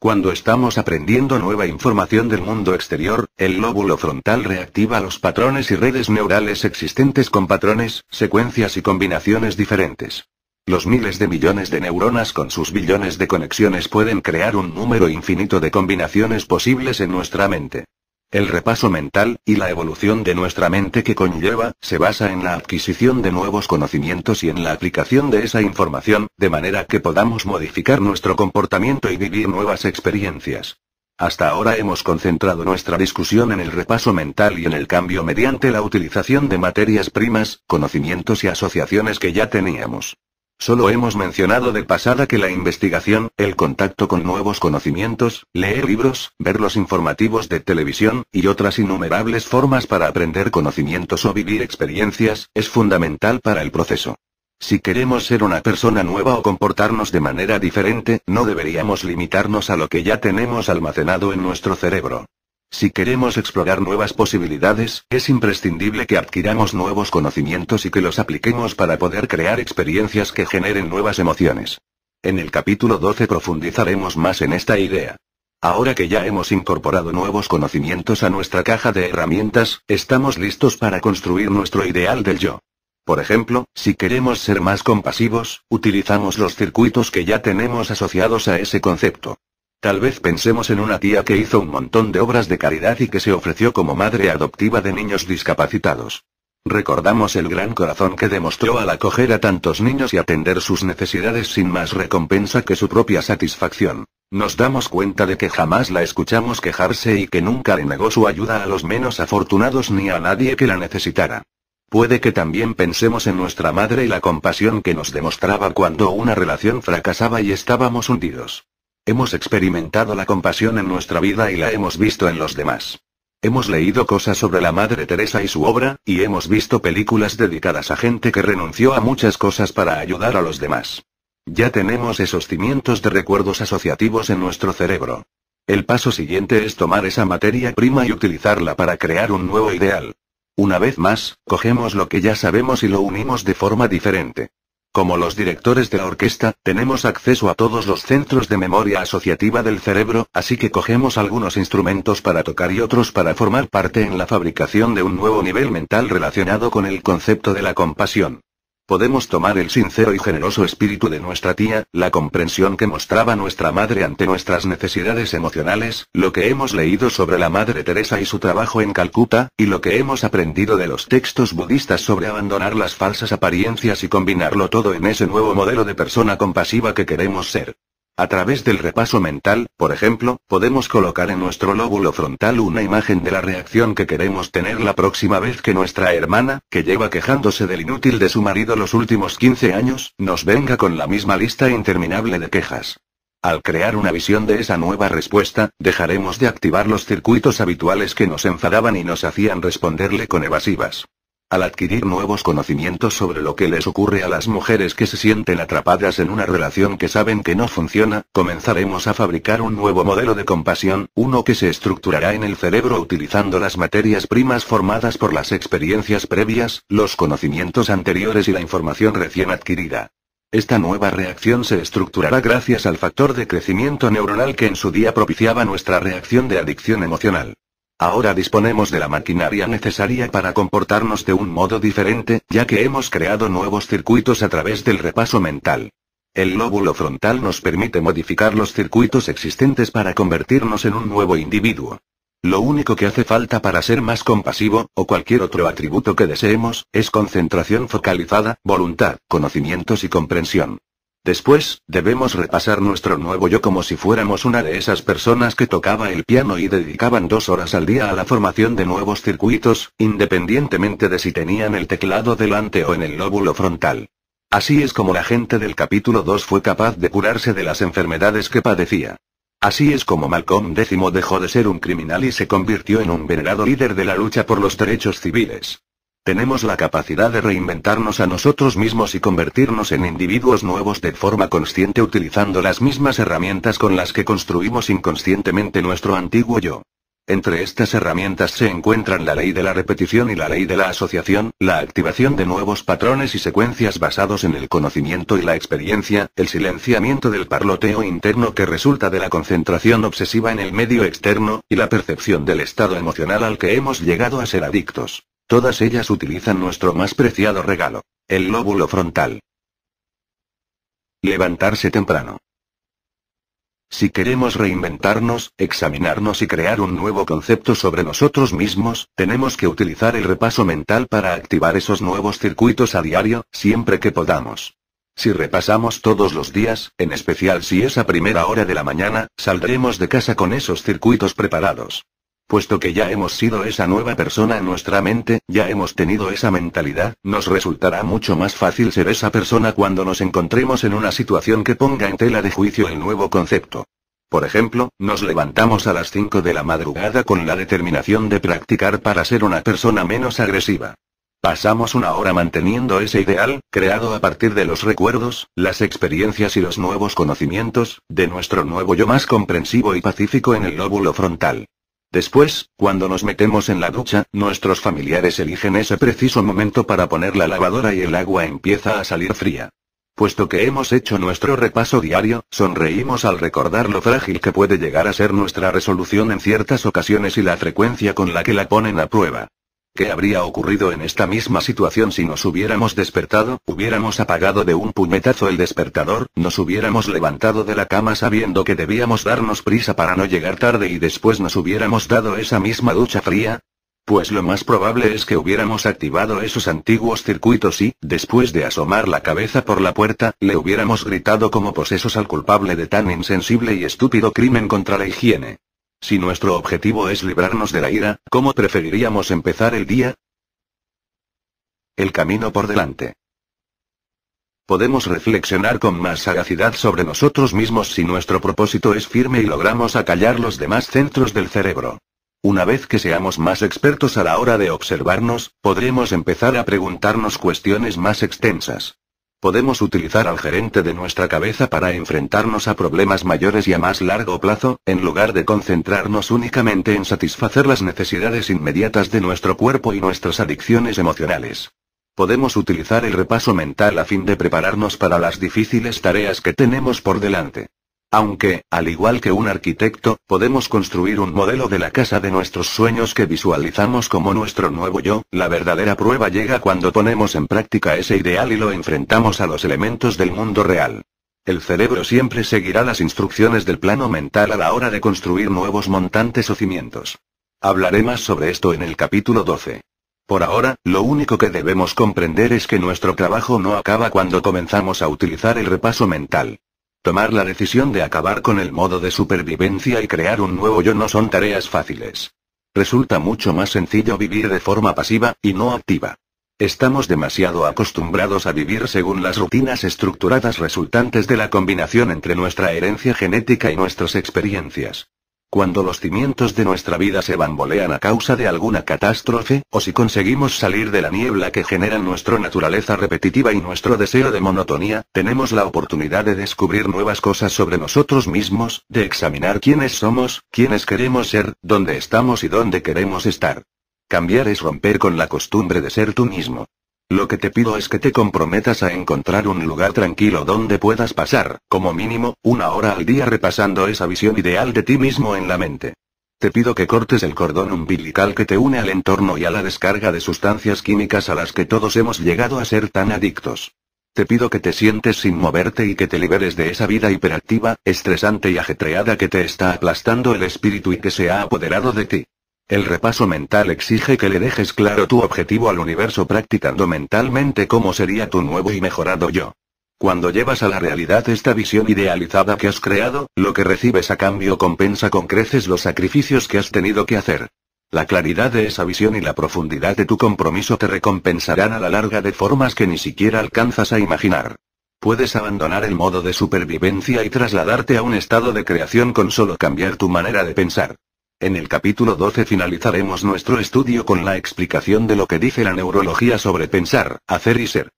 Cuando estamos aprendiendo nueva información del mundo exterior, el lóbulo frontal reactiva los patrones y redes neurales existentes con patrones, secuencias y combinaciones diferentes. Los miles de millones de neuronas con sus billones de conexiones pueden crear un número infinito de combinaciones posibles en nuestra mente. El repaso mental, y la evolución de nuestra mente que conlleva, se basa en la adquisición de nuevos conocimientos y en la aplicación de esa información, de manera que podamos modificar nuestro comportamiento y vivir nuevas experiencias. Hasta ahora hemos concentrado nuestra discusión en el repaso mental y en el cambio mediante la utilización de materias primas, conocimientos y asociaciones que ya teníamos. Solo hemos mencionado de pasada que la investigación, el contacto con nuevos conocimientos, leer libros, ver los informativos de televisión, y otras innumerables formas para aprender conocimientos o vivir experiencias, es fundamental para el proceso. Si queremos ser una persona nueva o comportarnos de manera diferente, no deberíamos limitarnos a lo que ya tenemos almacenado en nuestro cerebro. Si queremos explorar nuevas posibilidades, es imprescindible que adquiramos nuevos conocimientos y que los apliquemos para poder crear experiencias que generen nuevas emociones. En el capítulo 12 profundizaremos más en esta idea. Ahora que ya hemos incorporado nuevos conocimientos a nuestra caja de herramientas, estamos listos para construir nuestro ideal del yo. Por ejemplo, si queremos ser más compasivos, utilizamos los circuitos que ya tenemos asociados a ese concepto. Tal vez pensemos en una tía que hizo un montón de obras de caridad y que se ofreció como madre adoptiva de niños discapacitados. Recordamos el gran corazón que demostró al acoger a tantos niños y atender sus necesidades sin más recompensa que su propia satisfacción. Nos damos cuenta de que jamás la escuchamos quejarse y que nunca le negó su ayuda a los menos afortunados ni a nadie que la necesitara. Puede que también pensemos en nuestra madre y la compasión que nos demostraba cuando una relación fracasaba y estábamos hundidos. Hemos experimentado la compasión en nuestra vida y la hemos visto en los demás. Hemos leído cosas sobre la Madre Teresa y su obra, y hemos visto películas dedicadas a gente que renunció a muchas cosas para ayudar a los demás. Ya tenemos esos cimientos de recuerdos asociativos en nuestro cerebro. El paso siguiente es tomar esa materia prima y utilizarla para crear un nuevo ideal. Una vez más, cogemos lo que ya sabemos y lo unimos de forma diferente. Como los directores de la orquesta, tenemos acceso a todos los centros de memoria asociativa del cerebro, así que cogemos algunos instrumentos para tocar y otros para formar parte en la fabricación de un nuevo nivel mental relacionado con el concepto de la compasión. Podemos tomar el sincero y generoso espíritu de nuestra tía, la comprensión que mostraba nuestra madre ante nuestras necesidades emocionales, lo que hemos leído sobre la Madre Teresa y su trabajo en Calcuta, y lo que hemos aprendido de los textos budistas sobre abandonar las falsas apariencias y combinarlo todo en ese nuevo modelo de persona compasiva que queremos ser. A través del repaso mental, por ejemplo, podemos colocar en nuestro lóbulo frontal una imagen de la reacción que queremos tener la próxima vez que nuestra hermana, que lleva quejándose del inútil de su marido los últimos 15 años, nos venga con la misma lista interminable de quejas. Al crear una visión de esa nueva respuesta, dejaremos de activar los circuitos habituales que nos enfadaban y nos hacían responderle con evasivas al adquirir nuevos conocimientos sobre lo que les ocurre a las mujeres que se sienten atrapadas en una relación que saben que no funciona, comenzaremos a fabricar un nuevo modelo de compasión, uno que se estructurará en el cerebro utilizando las materias primas formadas por las experiencias previas, los conocimientos anteriores y la información recién adquirida. Esta nueva reacción se estructurará gracias al factor de crecimiento neuronal que en su día propiciaba nuestra reacción de adicción emocional. Ahora disponemos de la maquinaria necesaria para comportarnos de un modo diferente, ya que hemos creado nuevos circuitos a través del repaso mental. El lóbulo frontal nos permite modificar los circuitos existentes para convertirnos en un nuevo individuo. Lo único que hace falta para ser más compasivo, o cualquier otro atributo que deseemos, es concentración focalizada, voluntad, conocimientos y comprensión. Después, debemos repasar nuestro nuevo yo como si fuéramos una de esas personas que tocaba el piano y dedicaban dos horas al día a la formación de nuevos circuitos, independientemente de si tenían el teclado delante o en el lóbulo frontal. Así es como la gente del capítulo 2 fue capaz de curarse de las enfermedades que padecía. Así es como Malcolm X dejó de ser un criminal y se convirtió en un venerado líder de la lucha por los derechos civiles. Tenemos la capacidad de reinventarnos a nosotros mismos y convertirnos en individuos nuevos de forma consciente utilizando las mismas herramientas con las que construimos inconscientemente nuestro antiguo yo. Entre estas herramientas se encuentran la ley de la repetición y la ley de la asociación, la activación de nuevos patrones y secuencias basados en el conocimiento y la experiencia, el silenciamiento del parloteo interno que resulta de la concentración obsesiva en el medio externo, y la percepción del estado emocional al que hemos llegado a ser adictos. Todas ellas utilizan nuestro más preciado regalo, el lóbulo frontal. Levantarse temprano. Si queremos reinventarnos, examinarnos y crear un nuevo concepto sobre nosotros mismos, tenemos que utilizar el repaso mental para activar esos nuevos circuitos a diario, siempre que podamos. Si repasamos todos los días, en especial si es a primera hora de la mañana, saldremos de casa con esos circuitos preparados. Puesto que ya hemos sido esa nueva persona en nuestra mente, ya hemos tenido esa mentalidad, nos resultará mucho más fácil ser esa persona cuando nos encontremos en una situación que ponga en tela de juicio el nuevo concepto. Por ejemplo, nos levantamos a las 5 de la madrugada con la determinación de practicar para ser una persona menos agresiva. Pasamos una hora manteniendo ese ideal, creado a partir de los recuerdos, las experiencias y los nuevos conocimientos, de nuestro nuevo yo más comprensivo y pacífico en el lóbulo frontal. Después, cuando nos metemos en la ducha, nuestros familiares eligen ese preciso momento para poner la lavadora y el agua empieza a salir fría. Puesto que hemos hecho nuestro repaso diario, sonreímos al recordar lo frágil que puede llegar a ser nuestra resolución en ciertas ocasiones y la frecuencia con la que la ponen a prueba. ¿Qué habría ocurrido en esta misma situación si nos hubiéramos despertado, hubiéramos apagado de un puñetazo el despertador, nos hubiéramos levantado de la cama sabiendo que debíamos darnos prisa para no llegar tarde y después nos hubiéramos dado esa misma ducha fría? Pues lo más probable es que hubiéramos activado esos antiguos circuitos y, después de asomar la cabeza por la puerta, le hubiéramos gritado como posesos al culpable de tan insensible y estúpido crimen contra la higiene. Si nuestro objetivo es librarnos de la ira, ¿cómo preferiríamos empezar el día? El camino por delante. Podemos reflexionar con más sagacidad sobre nosotros mismos si nuestro propósito es firme y logramos acallar los demás centros del cerebro. Una vez que seamos más expertos a la hora de observarnos, podremos empezar a preguntarnos cuestiones más extensas. Podemos utilizar al gerente de nuestra cabeza para enfrentarnos a problemas mayores y a más largo plazo, en lugar de concentrarnos únicamente en satisfacer las necesidades inmediatas de nuestro cuerpo y nuestras adicciones emocionales. Podemos utilizar el repaso mental a fin de prepararnos para las difíciles tareas que tenemos por delante. Aunque, al igual que un arquitecto, podemos construir un modelo de la casa de nuestros sueños que visualizamos como nuestro nuevo yo, la verdadera prueba llega cuando ponemos en práctica ese ideal y lo enfrentamos a los elementos del mundo real. El cerebro siempre seguirá las instrucciones del plano mental a la hora de construir nuevos montantes o cimientos. Hablaré más sobre esto en el capítulo 12. Por ahora, lo único que debemos comprender es que nuestro trabajo no acaba cuando comenzamos a utilizar el repaso mental. Tomar la decisión de acabar con el modo de supervivencia y crear un nuevo yo no son tareas fáciles. Resulta mucho más sencillo vivir de forma pasiva, y no activa. Estamos demasiado acostumbrados a vivir según las rutinas estructuradas resultantes de la combinación entre nuestra herencia genética y nuestras experiencias. Cuando los cimientos de nuestra vida se bambolean a causa de alguna catástrofe, o si conseguimos salir de la niebla que genera nuestra naturaleza repetitiva y nuestro deseo de monotonía, tenemos la oportunidad de descubrir nuevas cosas sobre nosotros mismos, de examinar quiénes somos, quiénes queremos ser, dónde estamos y dónde queremos estar. Cambiar es romper con la costumbre de ser tú mismo. Lo que te pido es que te comprometas a encontrar un lugar tranquilo donde puedas pasar, como mínimo, una hora al día repasando esa visión ideal de ti mismo en la mente. Te pido que cortes el cordón umbilical que te une al entorno y a la descarga de sustancias químicas a las que todos hemos llegado a ser tan adictos. Te pido que te sientes sin moverte y que te liberes de esa vida hiperactiva, estresante y ajetreada que te está aplastando el espíritu y que se ha apoderado de ti. El repaso mental exige que le dejes claro tu objetivo al universo practicando mentalmente cómo sería tu nuevo y mejorado yo. Cuando llevas a la realidad esta visión idealizada que has creado, lo que recibes a cambio compensa con creces los sacrificios que has tenido que hacer. La claridad de esa visión y la profundidad de tu compromiso te recompensarán a la larga de formas que ni siquiera alcanzas a imaginar. Puedes abandonar el modo de supervivencia y trasladarte a un estado de creación con solo cambiar tu manera de pensar. En el capítulo 12 finalizaremos nuestro estudio con la explicación de lo que dice la neurología sobre pensar, hacer y ser.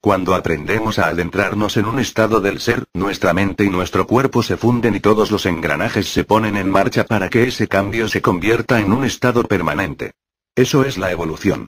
Cuando aprendemos a adentrarnos en un estado del ser, nuestra mente y nuestro cuerpo se funden y todos los engranajes se ponen en marcha para que ese cambio se convierta en un estado permanente. Eso es la evolución.